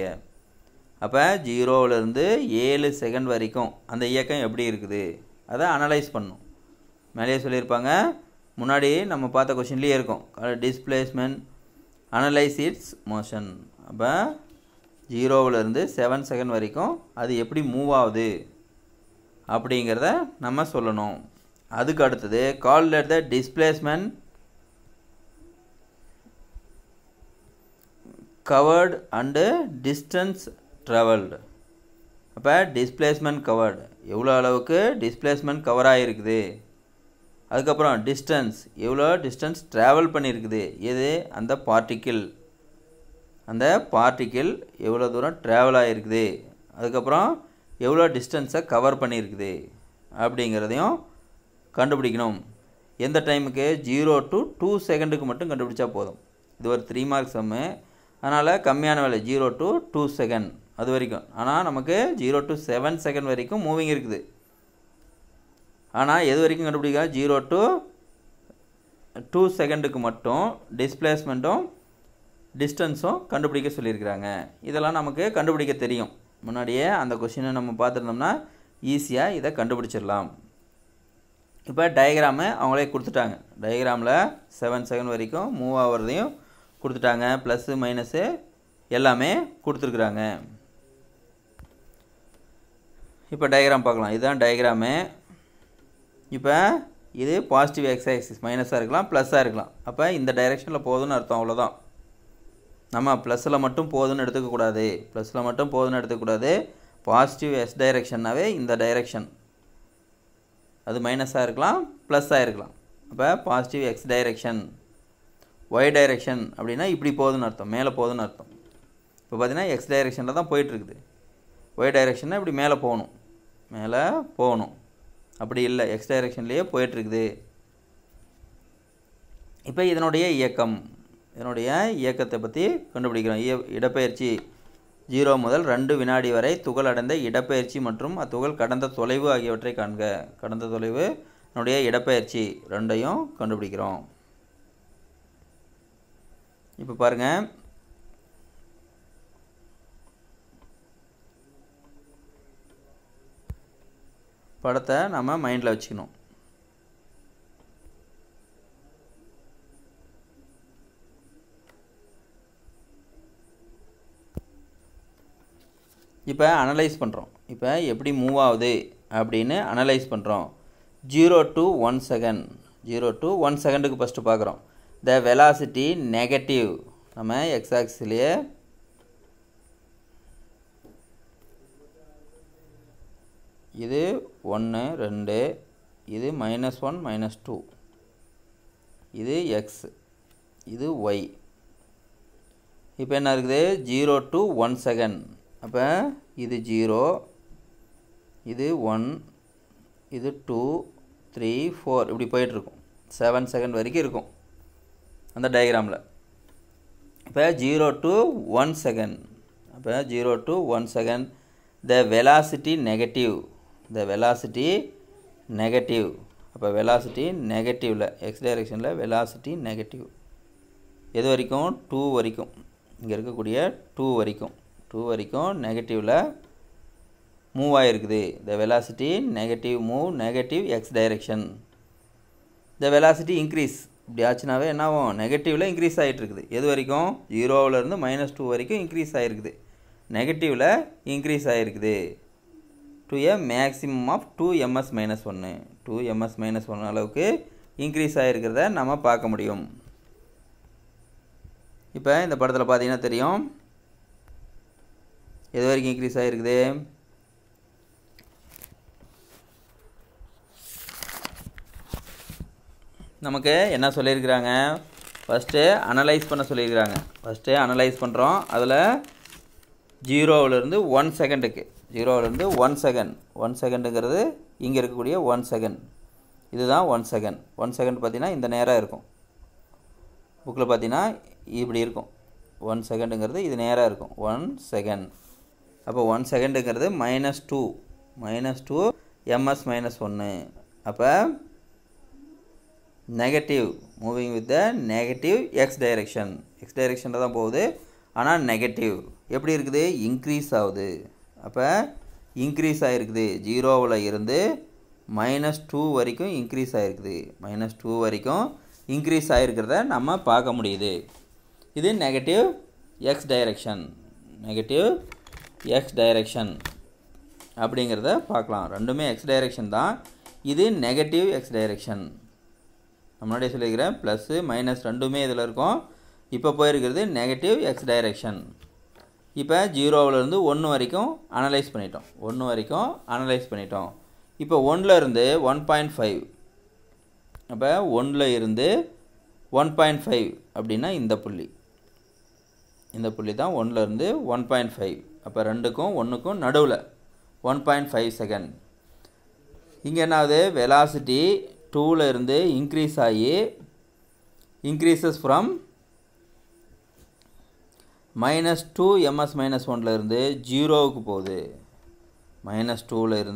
அப்போ ஜீரோவிலிருந்து ஏழு செகண்ட் வரைக்கும் அந்த இயக்கம் எப்படி இருக்குது அதை அனலைஸ் பண்ணும் மேலேயே சொல்லியிருப்பாங்க முன்னாடி நம்ம பார்த்த கொஷின்லேயே இருக்கும் டிஸ்பிளேஸ்மெண்ட் அனலைஸ் இட்ஸ் மோஷன் அப்போ ஜீரோவிலேருந்து செவன் செகண்ட் வரைக்கும் அது எப்படி மூவ் ஆகுது அப்படிங்கிறத நம்ம சொல்லணும் அதுக்கு அடுத்தது call the displacement covered and distance travelled அப்போ டிஸ்பிளேஸ்மெண்ட் கவர்டு எவ்வளோ அளவுக்கு டிஸ்பிளேஸ்மெண்ட் கவர் ஆகிருக்குது அதுக்கப்புறம் டிஸ்டன்ஸ் எவ்வளோ டிஸ்டன்ஸ் ட்ராவல் பண்ணியிருக்குது எது அந்த பார்ட்டிக்கிள் அந்த பார்ட்டிக்கிள் எவ்வளோ தூரம் ட்ராவல் ஆகிருக்குது அதுக்கப்புறம் எவ்வளோ டிஸ்டன்ஸை கவர் பண்ணியிருக்குது அப்படிங்கிறதையும் கண்டுபிடிக்கணும் எந்த டைமுக்கு ஜீரோ டு டூ செகண்டுக்கு மட்டும் கண்டுபிடிச்சா போதும் இது ஒரு த்ரீ மார்க் சம்மு அதனால் கம்மியான வேலை ஜீரோ டு டூ செகண்ட் அது வரைக்கும் ஆனால் நமக்கு ஜீரோ டு செவன் செகண்ட் வரைக்கும் மூவிங் இருக்குது ஆனால் எது வரைக்கும் கண்டுபிடிக்க ஜீரோ டு டூ செகண்டுக்கு மட்டும் டிஸ்பிளேஸ்மெண்ட்டும் டிஸ்டன்ஸும் கண்டுபிடிக்க சொல்லியிருக்கிறாங்க இதெல்லாம் நமக்கு கண்டுபிடிக்க தெரியும் முன்னாடியே அந்த கொஷினை நம்ம பார்த்துருந்தோம்னா ஈஸியாக இதை கண்டுபிடிச்சிடலாம் இப்போ டயக்ராமு அவங்களே கொடுத்துட்டாங்க டயக்ராமில் செவன் செகண்ட் வரைக்கும் மூவ் ஆகிறதையும் கொடுத்துட்டாங்க ப்ளஸ்ஸு மைனஸு எல்லாமே கொடுத்துருக்குறாங்க இப்போ டயக்ராம் பார்க்கலாம் இதுதான் டயக்ராமு இப்போ இது பாசிட்டிவ் எக்ஸ் மைனஸாக இருக்கலாம் ப்ளஸ்ஸாக இருக்கலாம் அப்போ இந்த டைரெக்ஷனில் போதும்னு அர்த்தம் அவ்வளோதான் நம்ம ப்ளஸில் மட்டும் போதும்னு எடுத்துக்கக்கூடாது ப்ளஸ்ஸில் மட்டும் போதும்னு எடுத்துக்கக்கூடாது பாசிட்டிவ் எஸ் டைரெக்ஷன்னாவே இந்த டைரெக்ஷன் அது மைனஸாக இருக்கலாம் ப்ளஸ்ஸாக இருக்கலாம் அப்போ positive x direction y direction அப்படின்னா இப்படி போகுதுன்னு அர்த்தம் மேலே போகுதுன்னு அர்த்தம் இப்போ பார்த்தீங்கன்னா எக்ஸ் டைரெக்ஷனில் தான் போயிட்டுருக்குது ஒய் டைரெக்ஷன்னா இப்படி மேலே போகணும் மேலே போகணும் அப்படி இல்லை எக்ஸ் டைரக்ஷன்லேயே போயிட்டுருக்குது இப்போ இதனுடைய இயக்கம் இதனுடைய இயக்கத்தை பற்றி கண்டுபிடிக்கிறோம் இய இடப்பெயர்ச்சி ஜீரோ முதல் ரெண்டு வினாடி வரை துகள் அடைந்த இடப்பெயர்ச்சி மற்றும் அத்துகள் கடந்த தொலைவு ஆகியவற்றை காண்க கடந்த தொலைவு என்னுடைய இடப்பெயர்ச்சி ரெண்டையும் கண்டுபிடிக்கிறோம் இப்போ பாருங்கள் படத்தை நம்ம மைண்டில் வச்சுக்கணும் இப்போ அனலைஸ் பண்ணுறோம் இப்போ எப்படி மூவ் ஆகுது அப்படின்னு அனலைஸ் பண்ணுறோம் zero to one second zero to one செகண்டுக்கு ஃபஸ்ட்டு பார்க்குறோம் த வெலாசிட்டி நெகட்டிவ் நம்ம எக்ஸாக்ஸ்லேயே இது ஒன்று ரெண்டு இது மைனஸ் ஒன் மைனஸ் டூ இது எக்ஸ் இது ஒய் இப்போ என்ன இருக்குது ஜீரோ டு ஒன் செகண்ட் அப்போ இது ஜீரோ இது ஒன் இது டூ த்ரீ ஃபோர் இப்படி போயிட்டுருக்கும் செவன் second வரைக்கும் இருக்கும் அந்த டயக்ராமில் இப்போ ஜீரோ to ஒன் second, அப்போ zero to one second, the velocity negative இந்த வெலாசிட்டி நெகட்டிவ் அப்போ வெலாசிட்டி நெகட்டிவில் எக்ஸ் டைரக்ஷனில் வெலாசிட்டி நெகட்டிவ் எது வரைக்கும் டூ வரைக்கும் இங்கே இருக்கக்கூடிய டூ வரைக்கும் டூ வரைக்கும் நெகட்டிவில் மூவ் ஆகிருக்குது the velocity negative move negative x direction the velocity increase இப்படி ஆச்சுனாவே என்னாகும் ஆகும் நெகட்டிவில் இன்க்ரீஸ் ஆகிட்டு இருக்குது எது வரைக்கும் ஜீரோவிலேருந்து மைனஸ் டூ வரைக்கும் இன்க்ரீஸ் ஆகிருக்குது நெகட்டிவில் இன்க்ரீஸ் ஆகிருக்குது to a maximum of two m s minus ஒன்று டூ எம்எஸ் மைனஸ் ஒன்று அளவுக்கு இன்க்ரீஸ் ஆகிருக்கிறத நம்ம பார்க்க முடியும் இப்போ இந்த படத்தில் பார்த்தீங்கன்னா தெரியும் எது வரைக்கும் இன்க்ரீஸ் ஆகிருக்குது நமக்கு என்ன சொல்லியிருக்கிறாங்க ஃபஸ்ட்டு அனலைஸ் பண்ண சொல்லியிருக்கிறாங்க ஃபஸ்ட்டு அனலைஸ் பண்ணுறோம் அதில் ஜீரோவிலேருந்து ஒன் செகண்டுக்கு ஜீரோவிலேருந்து ஒன் செகண்ட் ஒன் செகண்டுங்கிறது இங்கே இருக்கக்கூடிய ஒன் செகண்ட் இதுதான் ஒன் செகண்ட் ஒன் செகண்ட் பார்த்திங்கன்னா இந்த நேராக இருக்கும் புக்கில் பார்த்திங்கன்னா இப்படி இருக்கும் ஒன் செகண்டுங்கிறது இது நேராக இருக்கும் ஒன் செகண்ட் அப்போ ஒன் செகண்டுங்கிறது minus two minus two m s minus ஒன்று அப்போ negative moving with the negative x direction x டைரெக்ஷனில் தான் போகுது ஆனால் நெகட்டிவ் எப்படி இருக்குது இன்க்ரீஸ் ஆகுது அப்போ இன்க்ரீஸ் ஆகிருக்குது ஜீரோவில் இருந்து மைனஸ் டூ வரைக்கும் இன்க்ரீஸ் ஆகிருக்குது மைனஸ் டூ வரைக்கும் இன்க்ரீஸ் ஆகிருக்கிறத நம்ம பார்க்க முடியுது இது negative x direction negative x direction அப்படிங்கிறத பார்க்கலாம் ரெண்டுமே எக்ஸ் டைரெக்ஷன் தான் இது நெகட்டிவ் எக்ஸ் டைரெக்ஷன் முன்னாடியே சொல்லியிருக்கிறேன் ப்ளஸ்ஸு மைனஸ் ரெண்டுமே இதில் இருக்கும் இப்போ போயிருக்கிறது நெகட்டிவ் எக்ஸ் டைரெக்ஷன் இப்போ ஜீரோவிலேருந்து ஒன்று வரைக்கும் அனலைஸ் பண்ணிட்டோம் ஒன்று வரைக்கும் அனலைஸ் பண்ணிட்டோம் இப்போ ஒன்றிலேருந்து ஒன் பாயிண்ட் ஃபைவ் அப்போ ஒன்றில் இருந்து ஒன் பாயிண்ட் ஃபைவ் அப்படின்னா இந்த புள்ளி இந்த புள்ளி தான் ஒன்றிலேருந்து ஒன் பாயிண்ட் ஃபைவ் அப்போ ரெண்டுக்கும் ஒன்றுக்கும் நடுவில் ஒன் பாயிண்ட் ஃபைவ் செகண்ட் இங்கே என்னாவது வெலாசிட்டி டூவில் இருந்து இன்க்ரீஸ் ஆகி increases from minus two m s minus ஒன்லேருந்து ஜீரோவுக்கு போகுது மைனஸ் டூவில்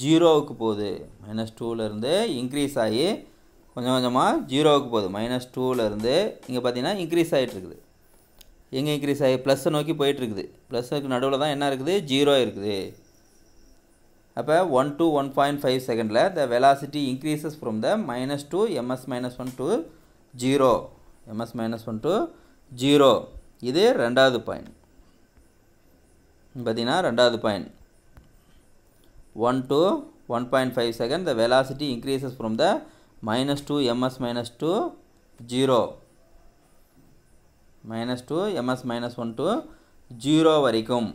ஜீரோவுக்கு போகுது மைனஸ் டூவிலேருந்து இன்க்ரீஸ் ஆகி கொஞ்சம் கொஞ்சமாக ஜீரோவுக்கு போகுது மைனஸ் டூவிலேருந்து இங்கே பார்த்தீங்கன்னா இன்க்ரீஸ் ஆகிட்டுருக்குது எங்கே இன்க்ரீஸ் ஆகி ப்ளஸ்ஸை நோக்கி போயிட்டுருக்குது ப்ளஸ்ஸுக்கு நடுவில் தான் என்ன இருக்குது ஜீரோ இருக்குது அப்போ one to one point five செகண்டில் the velocity increases from the minus two m s minus one to zero m s minus one to zero இதே ரெண்டாவது பாயிண்ட் பார்த்தீங்கன்னா ரெண்டாவது point one to one point five second the velocity increases from the minus two m s minus two zero minus two m s minus one to zero வரைக்கும்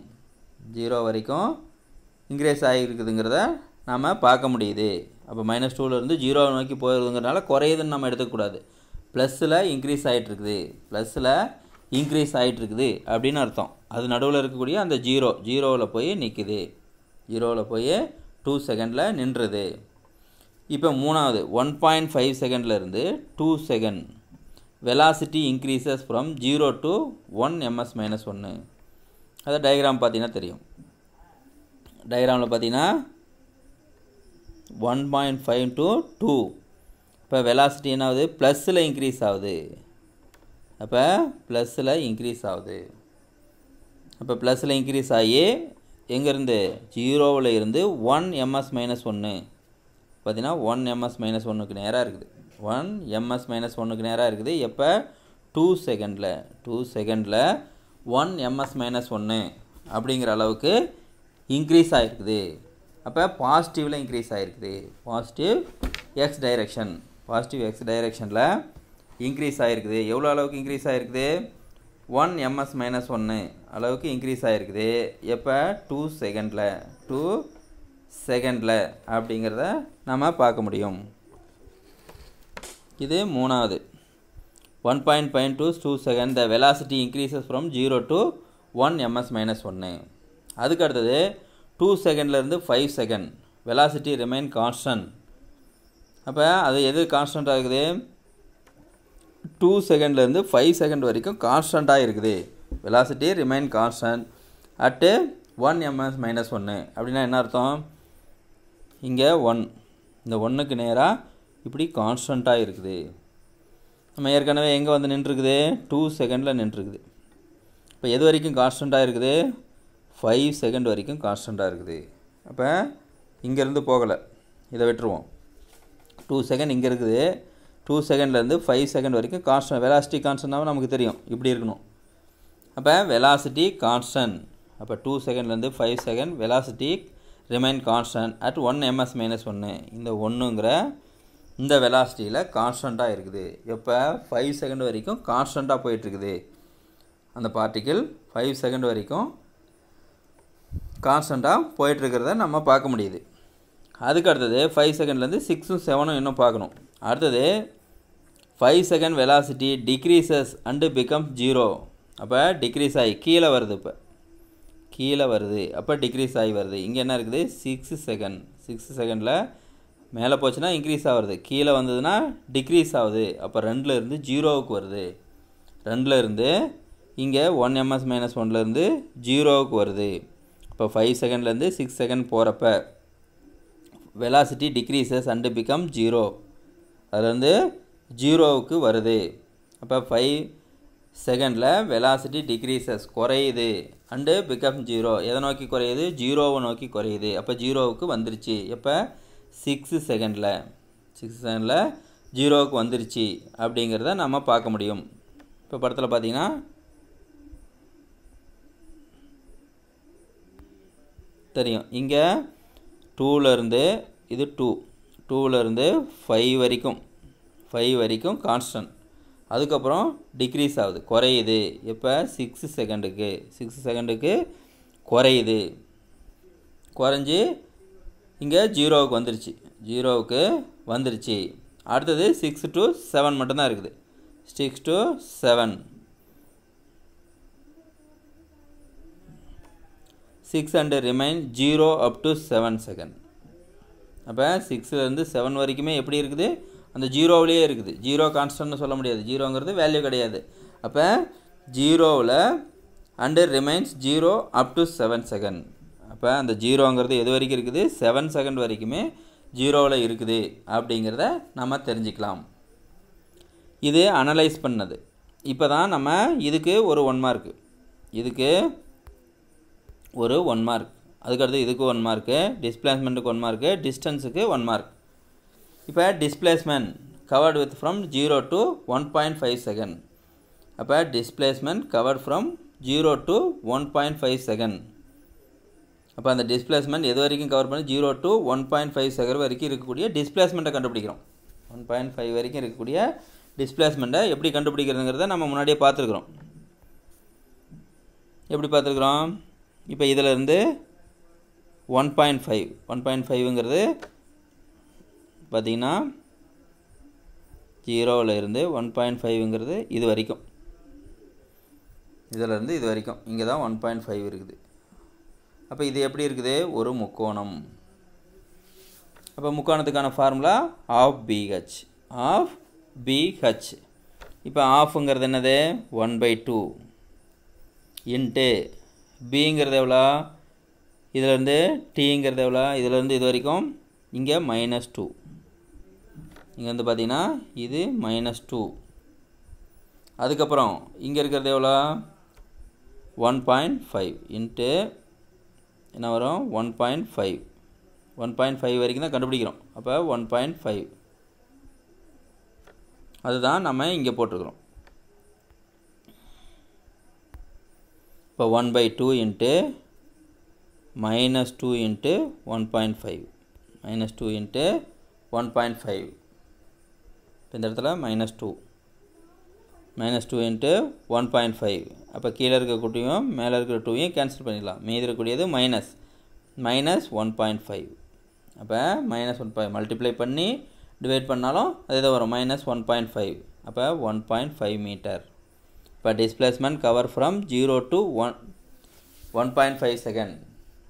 ஜீரோ வரைக்கும் இன்க்ரீஸ் ஆகிருக்குதுங்கிறத நாம் பார்க்க முடியுது அப்போ மைனஸ் டூவிலேருந்து ஜீரோ நோக்கி போயிடுதுங்கிறனால குறையுதுன்னு நம்ம எடுத்துக்கூடாது ப்ளஸ்ஸில் இன்க்ரீஸ் ஆகிட்டுருக்குது ப்ளஸ்ஸில் இன்க்ரீஸ் ஆகிட்டுருக்குது அப்படின்னு அர்த்தம் அது நடுவில் இருக்கக்கூடிய அந்த ஜீரோ ஜீரோவில் போய் நிற்குது ஜீரோவில் போய் டூ செகண்டில் நின்றுது இப்போ மூணாவது ஒன் பாயிண்ட் ஃபைவ் செகண்ட்லேருந்து two second velocity increases from zero to one m s minus ஒன்று அதை டயக்ராம் பார்த்தீங்கன்னா தெரியும் டயக்ராமில் பார்த்தீங்கன்னா one point five to two இப்போ வெலாசிட்டி என்னாவது ப்ளஸில் இன்க்ரீஸ் ஆகுது அப்போ ப்ளஸில் இன்க்ரீஸ் ஆகுது அப்போ ப்ளஸில் இன்க்ரீஸ் ஆகி எங்கேருந்து ஜீரோவில் இருந்து ஒன் எம்எஸ் மைனஸ் ஒன்று பார்த்தீங்கன்னா ஒன் எம்எஸ் மைனஸ் ஒன்றுக்கு நேராக இருக்குது ஒன் எம்எஸ் மைனஸ் ஒன்றுக்கு நேராக இருக்குது எப்போ டூ செகண்டில் டூ செகண்டில் ஒன் எம்எஸ் மைனஸ் ஒன்று அப்படிங்கிற அளவுக்கு இன்க்ரீஸ் ஆகிருக்குது அப்போ பாசிட்டிவில் இன்க்ரீஸ் ஆகிருக்குது positive x direction positive x டைரக்ஷனில் இன்க்ரீஸ் ஆகிருக்குது எவ்வளோ அளவுக்கு இன்க்ரீஸ் ஆகிருக்குது ஒன் எம்எஸ் மைனஸ் ஒன்று அளவுக்கு இன்க்ரீஸ் ஆகிருக்குது எப்போ டூ செகண்டில் டூ செகண்டில் அப்படிங்கிறத நம்ம பார்க்க முடியும் இது மூணாவது one point point to two second the velocity increases from zero to one m s minus ஒன்று அதுக்கு அடுத்தது டூ செகண்ட்லேருந்து five second velocity remain constant அப்போ அது எது கான்ஸ்டண்ட்டாக இருக்குது டூ செகண்ட்லேருந்து ஃபைவ் செகண்ட் வரைக்கும் கான்ஸ்டண்ட்டாக இருக்குது velocity remain constant at one m s minus ஒன்று அப்படின்னா என்ன அர்த்தம் இங்கே ஒன் இந்த ஒன்றுக்கு நேராக இப்படி கான்ஸ்டண்ட்டாக இருக்குது நம்ம ஏற்கனவே எங்கே வந்து நின்றுருக்குது டூ செகண்டில் நின்றுருக்குது இப்போ எது வரைக்கும் கான்ஸ்டண்ட்டாக இருக்குது ஃபைவ் செகண்ட் வரைக்கும் கான்ஸ்டண்ட்டாக இருக்குது அப்போ இங்கேருந்து போகலை இதை விட்டுருவோம் டூ செகண்ட் இங்கே இருக்குது டூ செகண்ட்லேருந்து ஃபைவ் செகண்ட் வரைக்கும் கான்ஸ்டன் வெலாசிட்டி கான்ஸ்டன்ட்னா நமக்கு தெரியும் இப்படி இருக்கணும் அப்போ வெலாசிட்டி கான்ஸ்டன்ட் அப்போ டூ செகண்ட்லேருந்து five second velocity remain constant at one m s minus ஒன்று இந்த ஒன்றுங்கிற இந்த வெலாசிட்டியில் கான்ஸ்டண்ட்டாக இருக்குது எப்போ ஃபைவ் செகண்ட் வரைக்கும் கான்ஸ்டண்ட்டாக போயிட்டுருக்குது அந்த பார்ட்டிக்கிள் ஃபைவ் செகண்ட் வரைக்கும் கான்ஸ்டண்ட்டாக போயிட்டுருக்கிறத நம்ம பார்க்க முடியுது அதுக்கு அடுத்தது ஃபைவ் செகண்ட்லேருந்து சிக்ஸும் செவனும் இன்னும் பார்க்கணும் அடுத்தது five second velocity decreases and become zero அப்போ டிக்ரீஸ் ஆகி கீழே வருது இப்போ கீழே வருது அப்போ டிக்ரீஸ் ஆகி வருது இங்கே என்ன இருக்குது சிக்ஸ் செகண்ட் சிக்ஸ் செகண்டில் மேலே போச்சுன்னா இன்க்ரீஸ் ஆகுறது கீழே வந்ததுன்னா டிக்ரீஸ் ஆகுது அப்போ ரெண்டில் ஜீரோவுக்கு வருது ரெண்டில் இருந்து இங்கே ஒன் எம்எஸ் மைனஸ் ஒன்லேருந்து ஜீரோவுக்கு வருது இப்போ ஃபைவ் செகண்ட்லேருந்து சிக்ஸ் செகண்ட் போகிறப்ப velocity decreases and become zero அதுலேருந்து ஜீரோவுக்கு வருது அப்போ ஃபைவ் செகண்டில் வெலாசிட்டி டிக்ரீசஸ் குறையுது அண்டு பிக்கப் ஜீரோ எதை நோக்கி குறையுது ஜீரோவை நோக்கி குறையுது அப்போ ஜீரோவுக்கு வந்துருச்சு எப்போ சிக்ஸ் செகண்டில் சிக்ஸ் செகண்டில் ஜீரோவுக்கு வந்துருச்சு அப்படிங்கிறத நம்ம பார்க்க முடியும் இப்போ படத்தில் பார்த்தீங்கன்னா தெரியும் இங்கே டூலருந்து இது டூ டூவிலேருந்து ஃபைவ் வரைக்கும் ஃபைவ் வரைக்கும் கான்ஸ்டன்ட் அதுக்கப்புறம் டிக்ரீஸ் ஆகுது குறையுது இப்போ சிக்ஸ் செகண்டுக்கு சிக்ஸ் செகண்டுக்கு குறையுது குறைஞ்சி இங்கே ஜீரோவுக்கு வந்துருச்சு ஜீரோவுக்கு வந்துருச்சு அடுத்தது சிக்ஸ் டு செவன் மட்டும்தான் இருக்குது six to seven six and remain zero up to seven second அப்போ சிக்ஸ்லேருந்து செவன் வரைக்குமே எப்படி இருக்குது அந்த ஜீரோவிலேயே இருக்குது ஜீரோ கான்ஸ்டன்ட்னு சொல்ல முடியாது ஜீரோங்கிறது வேல்யூ கிடையாது அப்போ ஜீரோவில் and remains zero up to seven second அப்போ அந்த ஜீரோங்கிறது எது வரைக்கும் இருக்குது செவன் செகண்ட் வரைக்குமே ஜீரோவில் இருக்குது அப்படிங்கிறத நம்ம தெரிஞ்சுக்கலாம் இது அனலைஸ் பண்ணது இப்போ தான் நம்ம இதுக்கு ஒரு ஒன் மார்க்கு இதுக்கு ஒரு ஒன் மார்க் அதுக்கடுத்து இதுக்கு ஒன் மார்க்கு டிஸ்பிளேஸ்மெண்ட்டுக்கு ஒன் மார்க்கு டிஸ்டன்ஸுக்கு ஒன் மார்க் இப்போ displacement covered with from zero to one point five second அப்போ displacement covered from zero to one point five second அப்போ அந்த டிஸ்பிளேஸ்மெண்ட் எது வரைக்கும் கவர் பண்ணி zero to one point five second வரைக்கும் இருக்கக்கூடிய டிஸ்பிளேஸ்மெண்ட்டை கண்டுபிடிக்கிறோம் ஒன் பாயிண்ட் ஃபைவ் வரைக்கும் இருக்கக்கூடிய டிஸ்பிளேஸ்மெண்ட்டை எப்படி கண்டுபிடிக்கிறதுங்கிறத நம்ம முன்னாடியே பார்த்துருக்குறோம் எப்படி பார்த்துருக்குறோம் இப்போ இதிலேருந்து one point five one point ஃபைவ்ங்கிறது பார்த்திங்கன்னா ஜீரோவில் இருந்து ஒன் பாயிண்ட் ஃபைவ்ங்கிறது இது வரைக்கும் இதிலேருந்து இது வரைக்கும் இங்கே தான் ஒன் பாயிண்ட் ஃபைவ் இருக்குது அப்போ இது எப்படி இருக்குது ஒரு முக்கோணம் அப்போ முக்கோணத்துக்கான formula half b h half b h இப்போ ஆஃப்ங்கிறது என்னது ஒன் பை டூ இன்ட்டு பிங்கிறது எவ்வளோ வந்து டீங்கிறது எவ்வளோ வந்து இது வரைக்கும் இங்கே மைனஸ் டூ இங்கே வந்து பார்த்திங்கன்னா இது மைனஸ் டூ அதுக்கப்புறம் இங்கே இருக்கிறது எவ்வளோ ஒன் பாயிண்ட் ஃபைவ் இன்ட்டு என்ன வரும் one point five one point five வரைக்கும் தான் கண்டுபிடிக்கிறோம் அப்போ ஒன் பாயிண்ட் ஃபைவ் அதுதான் நம்ம இங்கே போட்டிருக்கிறோம் இப்போ one by two into minus 2 into 1.5 minus 2 into 1.5 இந்த இடத்துல minus two minus two into one point five அப்போ கீழே இருக்க குட்டியும் மேலே இருக்கிற டூவையும் கேன்சல் பண்ணிடலாம் மீதி இருக்கக்கூடியது minus minus one point five அப்போ மைனஸ் ஒன் பாயிண்ட் மல்டிப்ளை பண்ணி டிவைட் பண்ணாலும் அது இதை வரும் மைனஸ் ஒன் பாயிண்ட் ஃபைவ் அப்போ ஒன் பாயிண்ட் ஃபைவ் மீட்டர் இப்போ displacement cover from zero to one one point five second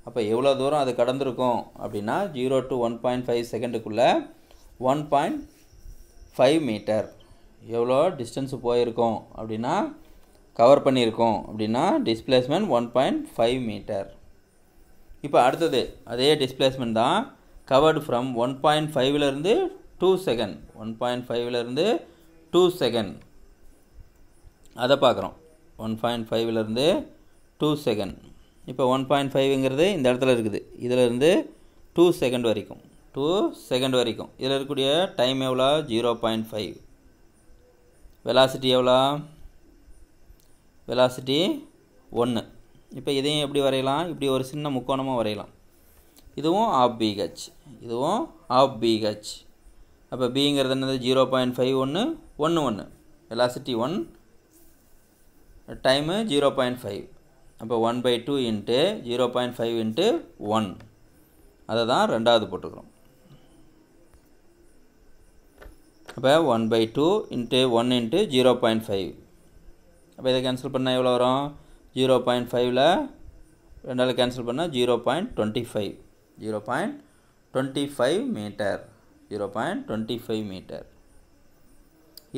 அப்போ எவ்வளோ தூரம் அது கடந்திருக்கும் அப்படின்னா zero to one point five செகண்டுக்குள்ளே ஒன் பாயிண்ட் ஃபைவ் மீட்டர் எவ்வளோ டிஸ்டன்ஸு போயிருக்கோம் அப்படின்னா கவர் பண்ணியிருக்கோம் அப்படின்னா displacement one point five meter இப்போ அடுத்தது அதே டிஸ்பிளேஸ்மெண்ட் தான் கவர்டு ஃப்ரம் ஒன் பாயிண்ட் ஃபைவ்லேருந்து டூ செகண்ட் ஒன் பாயிண்ட் ஃபைவ்லேருந்து டூ செகண்ட் அதை பார்க்குறோம் ஒன் பாயிண்ட் ஃபைவ்லேருந்து டூ செகண்ட் இப்போ ஒன் பாயிண்ட் ஃபைவ்ங்கிறது இந்த இடத்துல இருக்குது இதிலிருந்து டூ செகண்ட் வரைக்கும் டூ செகண்ட் வரைக்கும் இதில் இருக்கக்கூடிய டைம் எவ்வளோ ஜீரோ பாயிண்ட் ஃபைவ் வெலாசிட்டி எவ்வளோ வெலாசிட்டி ஒன்று இப்போ இதையும் எப்படி வரையலாம் இப்படி ஒரு சின்ன முக்கோணமாக வரையலாம் இதுவும் ஆஃப் பிஹெச் இதுவும் ஆஃப் பிஹெச் அப்போ பிங்கிறது என்னது ஜீரோ பாயிண்ட் ஃபைவ் ஒன்று ஒன்று ஒன்று velocity one time zero point five அப்போ one by two into zero point five into one அதை தான் ரெண்டாவது போட்டுக்கிறோம் அப்போ one by two into one into zero point five அப்போ இதை கேன்சல் பண்ணால் எவ்வளோ வரும் ஜீரோ பாயிண்ட் ஃபைவ்ல ரெண்டாவது கேன்சல் பண்ணால் zero point twenty five zero point twenty five meter zero point twenty five meter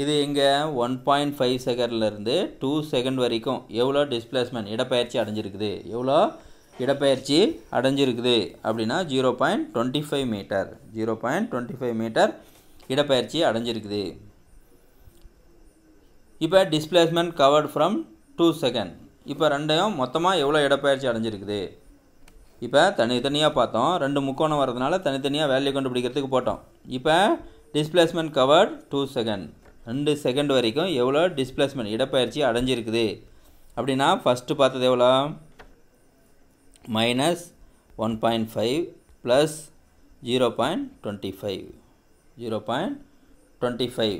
இது இங்கே ஒன் பாயிண்ட் ஃபைவ் செகண்ட்லேருந்து டூ செகண்ட் வரைக்கும் எவ்வளோ டிஸ்பிளேஸ்மெண்ட் இடப்பெயர்ச்சி அடைஞ்சிருக்குது எவ்வளோ இடப்பெயர்ச்சி அடைஞ்சிருக்குது அப்படின்னா zero point twenty five meter zero point twenty five meter இடப்பெயர்ச்சி அடைஞ்சிருக்குது இப்போ displacement covered from two second இப்போ ரெண்டையும் மொத்தமாக எவ்வளோ இடப்பெயர்ச்சி அடைஞ்சிருக்குது இப்போ தனித்தனியாக பார்த்தோம் ரெண்டு முக்கோணம் வரதுனால தனித்தனியாக வேல்யூ கண்டுபிடிக்கிறதுக்கு போட்டோம் இப்போ டிஸ்பிளேஸ்மெண்ட் கவர்ட் டூ செகண்ட் ரெண்டு செகண்ட் வரைக்கும் எவ்வளோ டிஸ்பிளேஸ்மெண்ட் இடப்பயிற்சி அடைஞ்சிருக்குது அப்படின்னா ஃபஸ்ட்டு பார்த்தது எவ்வளோ minus one point five plus zero point twenty five zero point twenty five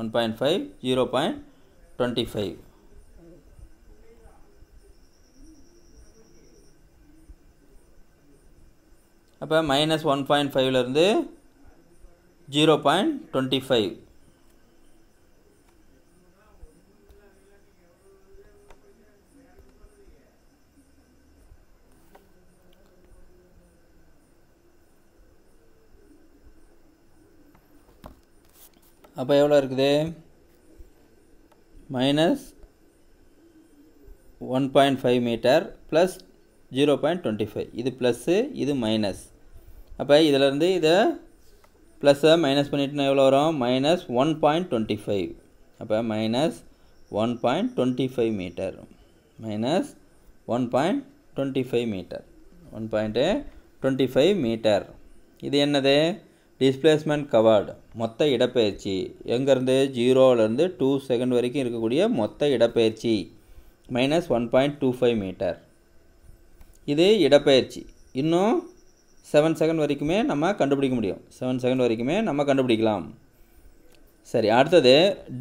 one point five zero point twenty five அப்போ மைனஸ் ஒன் பாயிண்ட் ஃபைவ்லேருந்து ஜீரோ பாயிண்ட் டுவெண்ட்டி ஃபைவ் அப்போ எவ்வளோ இருக்குது minus one point five meter plus zero point twenty five இது ப்ளஸ்ஸு இது மைனஸ் அப்போ இதிலேருந்து இதை ப்ளஸ்ஸை மைனஸ் பண்ணிட்டுனா எவ்வளோ வரும் minus one point twenty five அப்போ minus one point twenty five meter minus one point twenty five meter one point twenty five meter இது என்னது டிஸ்பிளேஸ்மெண்ட் கவர்டு மொத்த இடப்பெயர்ச்சி எங்கேருந்து ஜீரோவிலேருந்து டூ செகண்ட் வரைக்கும் இருக்கக்கூடிய மொத்த இடப்பெயர்ச்சி minus one point two five meter இது இடப்பெயர்ச்சி இன்னும் செவன் செகண்ட் வரைக்குமே நம்ம கண்டுபிடிக்க முடியும் செவன் செகண்ட் வரைக்குமே நம்ம கண்டுபிடிக்கலாம் சரி அடுத்தது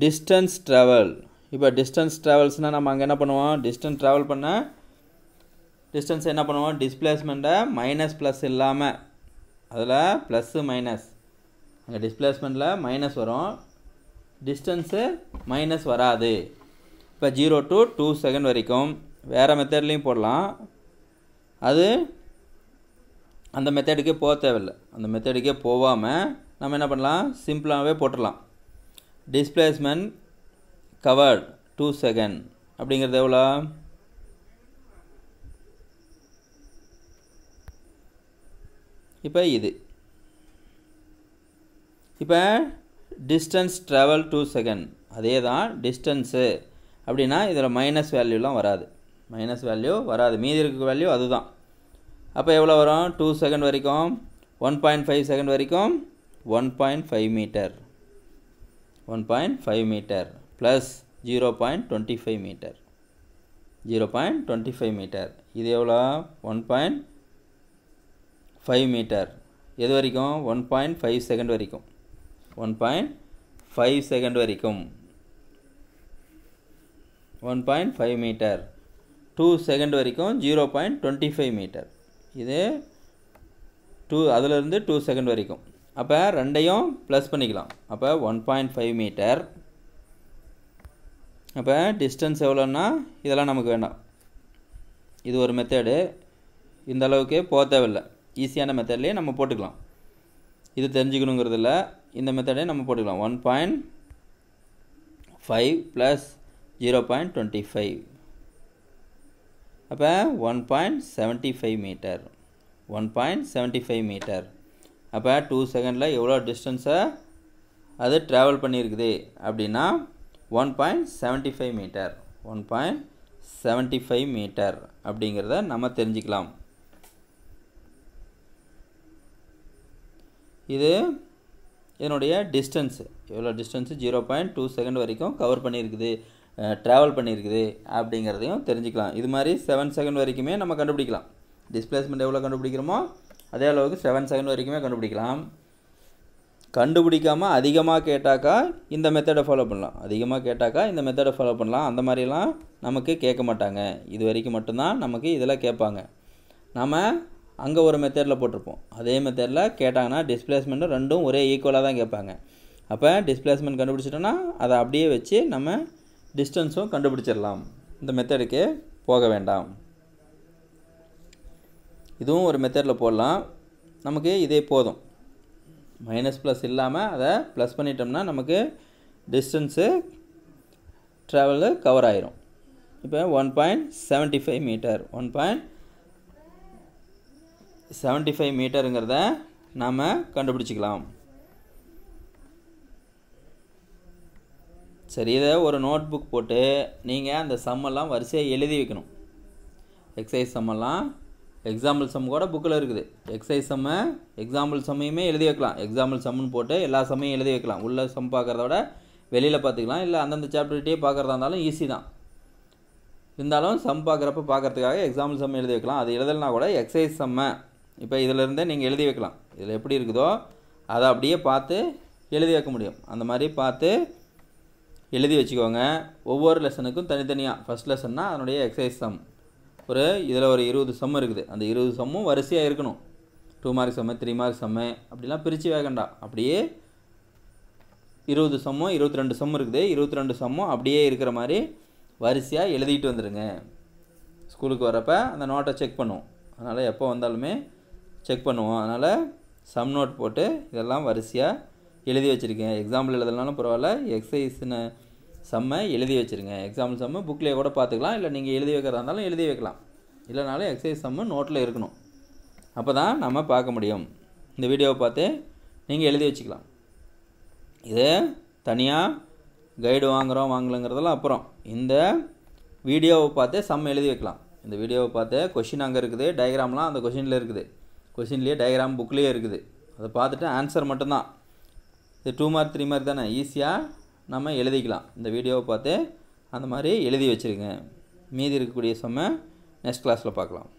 டிஸ்டன்ஸ் ட்ராவல் இப்போ டிஸ்டன்ஸ் ட்ராவல்ஸ்னால் நம்ம அங்கே என்ன பண்ணுவோம் டிஸ்டன்ஸ் ட்ராவல் பண்ண டிஸ்டன்ஸ் என்ன பண்ணுவோம் டிஸ்பிளேஸ்மெண்ட்டை மைனஸ் ப்ளஸ் இல்லாமல் அதில் ப்ளஸ்ஸு மைனஸ் அங்கே டிஸ்பிளேஸ்மெண்ட்டில் மைனஸ் வரும் டிஸ்டன்ஸு மைனஸ் வராது இப்போ ஜீரோ டு டூ செகண்ட் வரைக்கும் வேறு மெத்தட்லேயும் போடலாம் அது அந்த மெத்தடுக்கே போக தேவையில்லை அந்த மெத்தடுக்கே போகாமல் நம்ம என்ன பண்ணலாம் சிம்பிளாகவே போட்டுடலாம் டிஸ்பிளேஸ்மெண்ட் கவர்ட் டூ செகண்ட் அப்படிங்கிறது எவ்வளோ இப்போ இது இப்போ டிஸ்டன்ஸ் ட்ராவல் டூ செகண்ட் அதே தான் டிஸ்டன்ஸு அப்படின்னா இதில் மைனஸ் வேல்யூலாம் வராது மைனஸ் வேல்யூ வராது மீதி இருக்க வேல்யூ அதுதான் அப்போ எவ்வளோ வரும் டூ செகண்ட் வரைக்கும் ஒன் பாயிண்ட் ஃபைவ் செகண்ட் வரைக்கும் one point five meter one point five meter plus zero point twenty five meter zero point twenty five meter இது எவ்வளோ ஒன் பாயிண்ட் ஃபைவ் மீட்டர் எது வரைக்கும் ஒன் பாயிண்ட் ஃபைவ் செகண்ட் வரைக்கும் ஒன் பாயிண்ட் ஃபைவ் செகண்ட் வரைக்கும் one point five meter two second வரைக்கும் zero point twenty five meter இது டூ அதிலிருந்து டூ செகண்ட் வரைக்கும் அப்போ ரெண்டையும் ப்ளஸ் பண்ணிக்கலாம் அப்போ ஒன் பாயிண்ட் ஃபைவ் மீட்டர் அப்போ டிஸ்டன்ஸ் எவ்வளோன்னா இதெல்லாம் நமக்கு வேண்டாம் இது ஒரு மெத்தேடு இந்த அளவுக்கு போக தேவையில்லை ஈஸியான மெத்தட்லேயே நம்ம போட்டுக்கலாம் இது இல்லை இந்த மெத்தடே நம்ம போட்டுக்கலாம் one point five plus zero point twenty five அப்போ one point seventy five meter one point seventy five meter அப்போ டூ செகண்டில் எவ்வளோ டிஸ்டன்ஸை அது ட்ராவல் பண்ணியிருக்குது அப்படின்னா one point seventy five meter one point seventy five meter அப்படிங்கிறத நம்ம தெரிஞ்சுக்கலாம் இது என்னுடைய டிஸ்டன்ஸு எவ்வளோ distance zero point two second வரைக்கும் கவர் பண்ணியிருக்குது ட்ராவல் பண்ணியிருக்குது அப்படிங்கிறதையும் தெரிஞ்சுக்கலாம் இது மாதிரி செவன் செகண்ட் வரைக்குமே நம்ம கண்டுபிடிக்கலாம் டிஸ்பிளேஸ்மெண்ட் எவ்வளோ கண்டுபிடிக்கிறோமோ அதே அளவுக்கு செவன் செகண்ட் வரைக்குமே கண்டுபிடிக்கலாம் கண்டுபிடிக்காமல் அதிகமாக கேட்டாக்கா இந்த மெத்தடை ஃபாலோ பண்ணலாம் அதிகமாக கேட்டாக்கா இந்த மெத்தடை ஃபாலோ பண்ணலாம் அந்த மாதிரிலாம் நமக்கு கேட்க மாட்டாங்க இது வரைக்கும் மட்டும்தான் நமக்கு இதில் கேட்பாங்க நம்ம அங்கே ஒரு மெத்தடில் போட்டிருப்போம் அதே மெத்தடில் கேட்டாங்கன்னா டிஸ்பிளேஸ்மெண்ட்டும் ரெண்டும் ஒரே ஈக்குவலாக தான் கேட்பாங்க அப்போ டிஸ்பிளேஸ்மெண்ட் கண்டுபிடிச்சிட்டோன்னா அதை அப்படியே வச்சு நம்ம டிஸ்டன்ஸும் கண்டுபிடிச்சிடலாம் இந்த மெத்தடுக்கே போக வேண்டாம் இதுவும் ஒரு மெத்தடில் போடலாம் நமக்கு இதே போதும் மைனஸ் ப்ளஸ் இல்லாமல் அதை ப்ளஸ் பண்ணிட்டோம்னா நமக்கு டிஸ்டன்ஸு ட்ராவலு கவர் ஆயிரும் இப்போ one point seventy five meter one point seventy five மீட்டருங்கிறத நாம் கண்டுபிடிச்சிக்கலாம் சரி இதை ஒரு நோட் புக் போட்டு நீங்கள் அந்த சம்மெல்லாம் வரிசையாக எழுதி வைக்கணும் எக்ஸசைஸ் சம்மெல்லாம் எக்ஸாம்பிள் சம் கூட புக்கில் இருக்குது எக்ஸசைஸ் சம்மு எக்ஸாம்பிள் சம்மையுமே எழுதி வைக்கலாம் எக்ஸாம்பிள் சம்முன்னு போட்டு எல்லா சம்மையும் எழுதி வைக்கலாம் உள்ள சம் பார்க்குறத விட வெளியில் பார்த்துக்கலாம் இல்லை அந்தந்த சாப்டர்கிட்டே பார்க்குறதா இருந்தாலும் ஈஸி தான் இருந்தாலும் சம் பார்க்குறப்ப பார்க்குறதுக்காக எக்ஸாம்பிள் சம் எழுதி வைக்கலாம் அது எழுதலனா கூட எக்ஸசைஸ் சம்மை இப்போ இதிலிருந்தே நீங்கள் எழுதி வைக்கலாம் இதில் எப்படி இருக்குதோ அதை அப்படியே பார்த்து எழுதி வைக்க முடியும் அந்த மாதிரி பார்த்து எழுதி வச்சுக்கோங்க ஒவ்வொரு லெசனுக்கும் தனித்தனியாக ஃபஸ்ட் லெசன்னா அதனுடைய எக்ஸசைஸ் சம் ஒரு இதில் ஒரு இருபது சம் இருக்குது அந்த இருபது சம்மும் வரிசையாக இருக்கணும் two mark sum three mark sum அப்படிலாம் பிரித்து வேகண்டா அப்படியே இருபது சம்மும் இருபத்தி ரெண்டு சம்மு இருக்குது இருபத்தி ரெண்டு சம்மும் அப்படியே இருக்கிற மாதிரி வரிசையாக எழுதிட்டு வந்துடுங்க ஸ்கூலுக்கு வரப்போ அந்த நோட்டை செக் பண்ணுவோம் அதனால் எப்போ வந்தாலுமே செக் பண்ணுவோம் அதனால் சம் நோட் போட்டு இதெல்லாம் வரிசையாக எழுதி வச்சுருக்கேன் எக்ஸாம்பிள் எழுதலனாலும் பரவாயில்ல எக்ஸசைஸ்னு செம்மை எழுதி வச்சுருங்க எக்ஸாம்பிள் செம்மு புக்லேயே கூட பார்த்துக்கலாம் இல்லை நீங்கள் எழுதி வைக்கிறதா இருந்தாலும் எழுதி வைக்கலாம் இல்லைனாலும் எக்ஸசைஸ் செம்மு நோட்டில் இருக்கணும் அப்போ தான் நம்ம பார்க்க முடியும் இந்த வீடியோவை பார்த்து நீங்கள் எழுதி வச்சுக்கலாம் இது தனியாக கைடு வாங்குகிறோம் வாங்கலங்கிறதெல்லாம் அப்புறம் இந்த வீடியோவை பார்த்து சம் எழுதி வைக்கலாம் இந்த வீடியோவை பார்த்து கொஷின் அங்கே இருக்குது டயக்ராம்லாம் அந்த கொஷினில் இருக்குது கொஷின்லேயே டயக்ராம் புக்லேயே இருக்குது அதை பார்த்துட்டு ஆன்சர் மட்டும்தான் இது டூ மார்க் த்ரீ மார்க் தானே ஈஸியாக நம்ம எழுதிக்கலாம் இந்த வீடியோவை பார்த்து அந்த மாதிரி எழுதி வச்சுருங்க மீதி இருக்கக்கூடிய செம்மை நெக்ஸ்ட் கிளாஸில் பார்க்கலாம்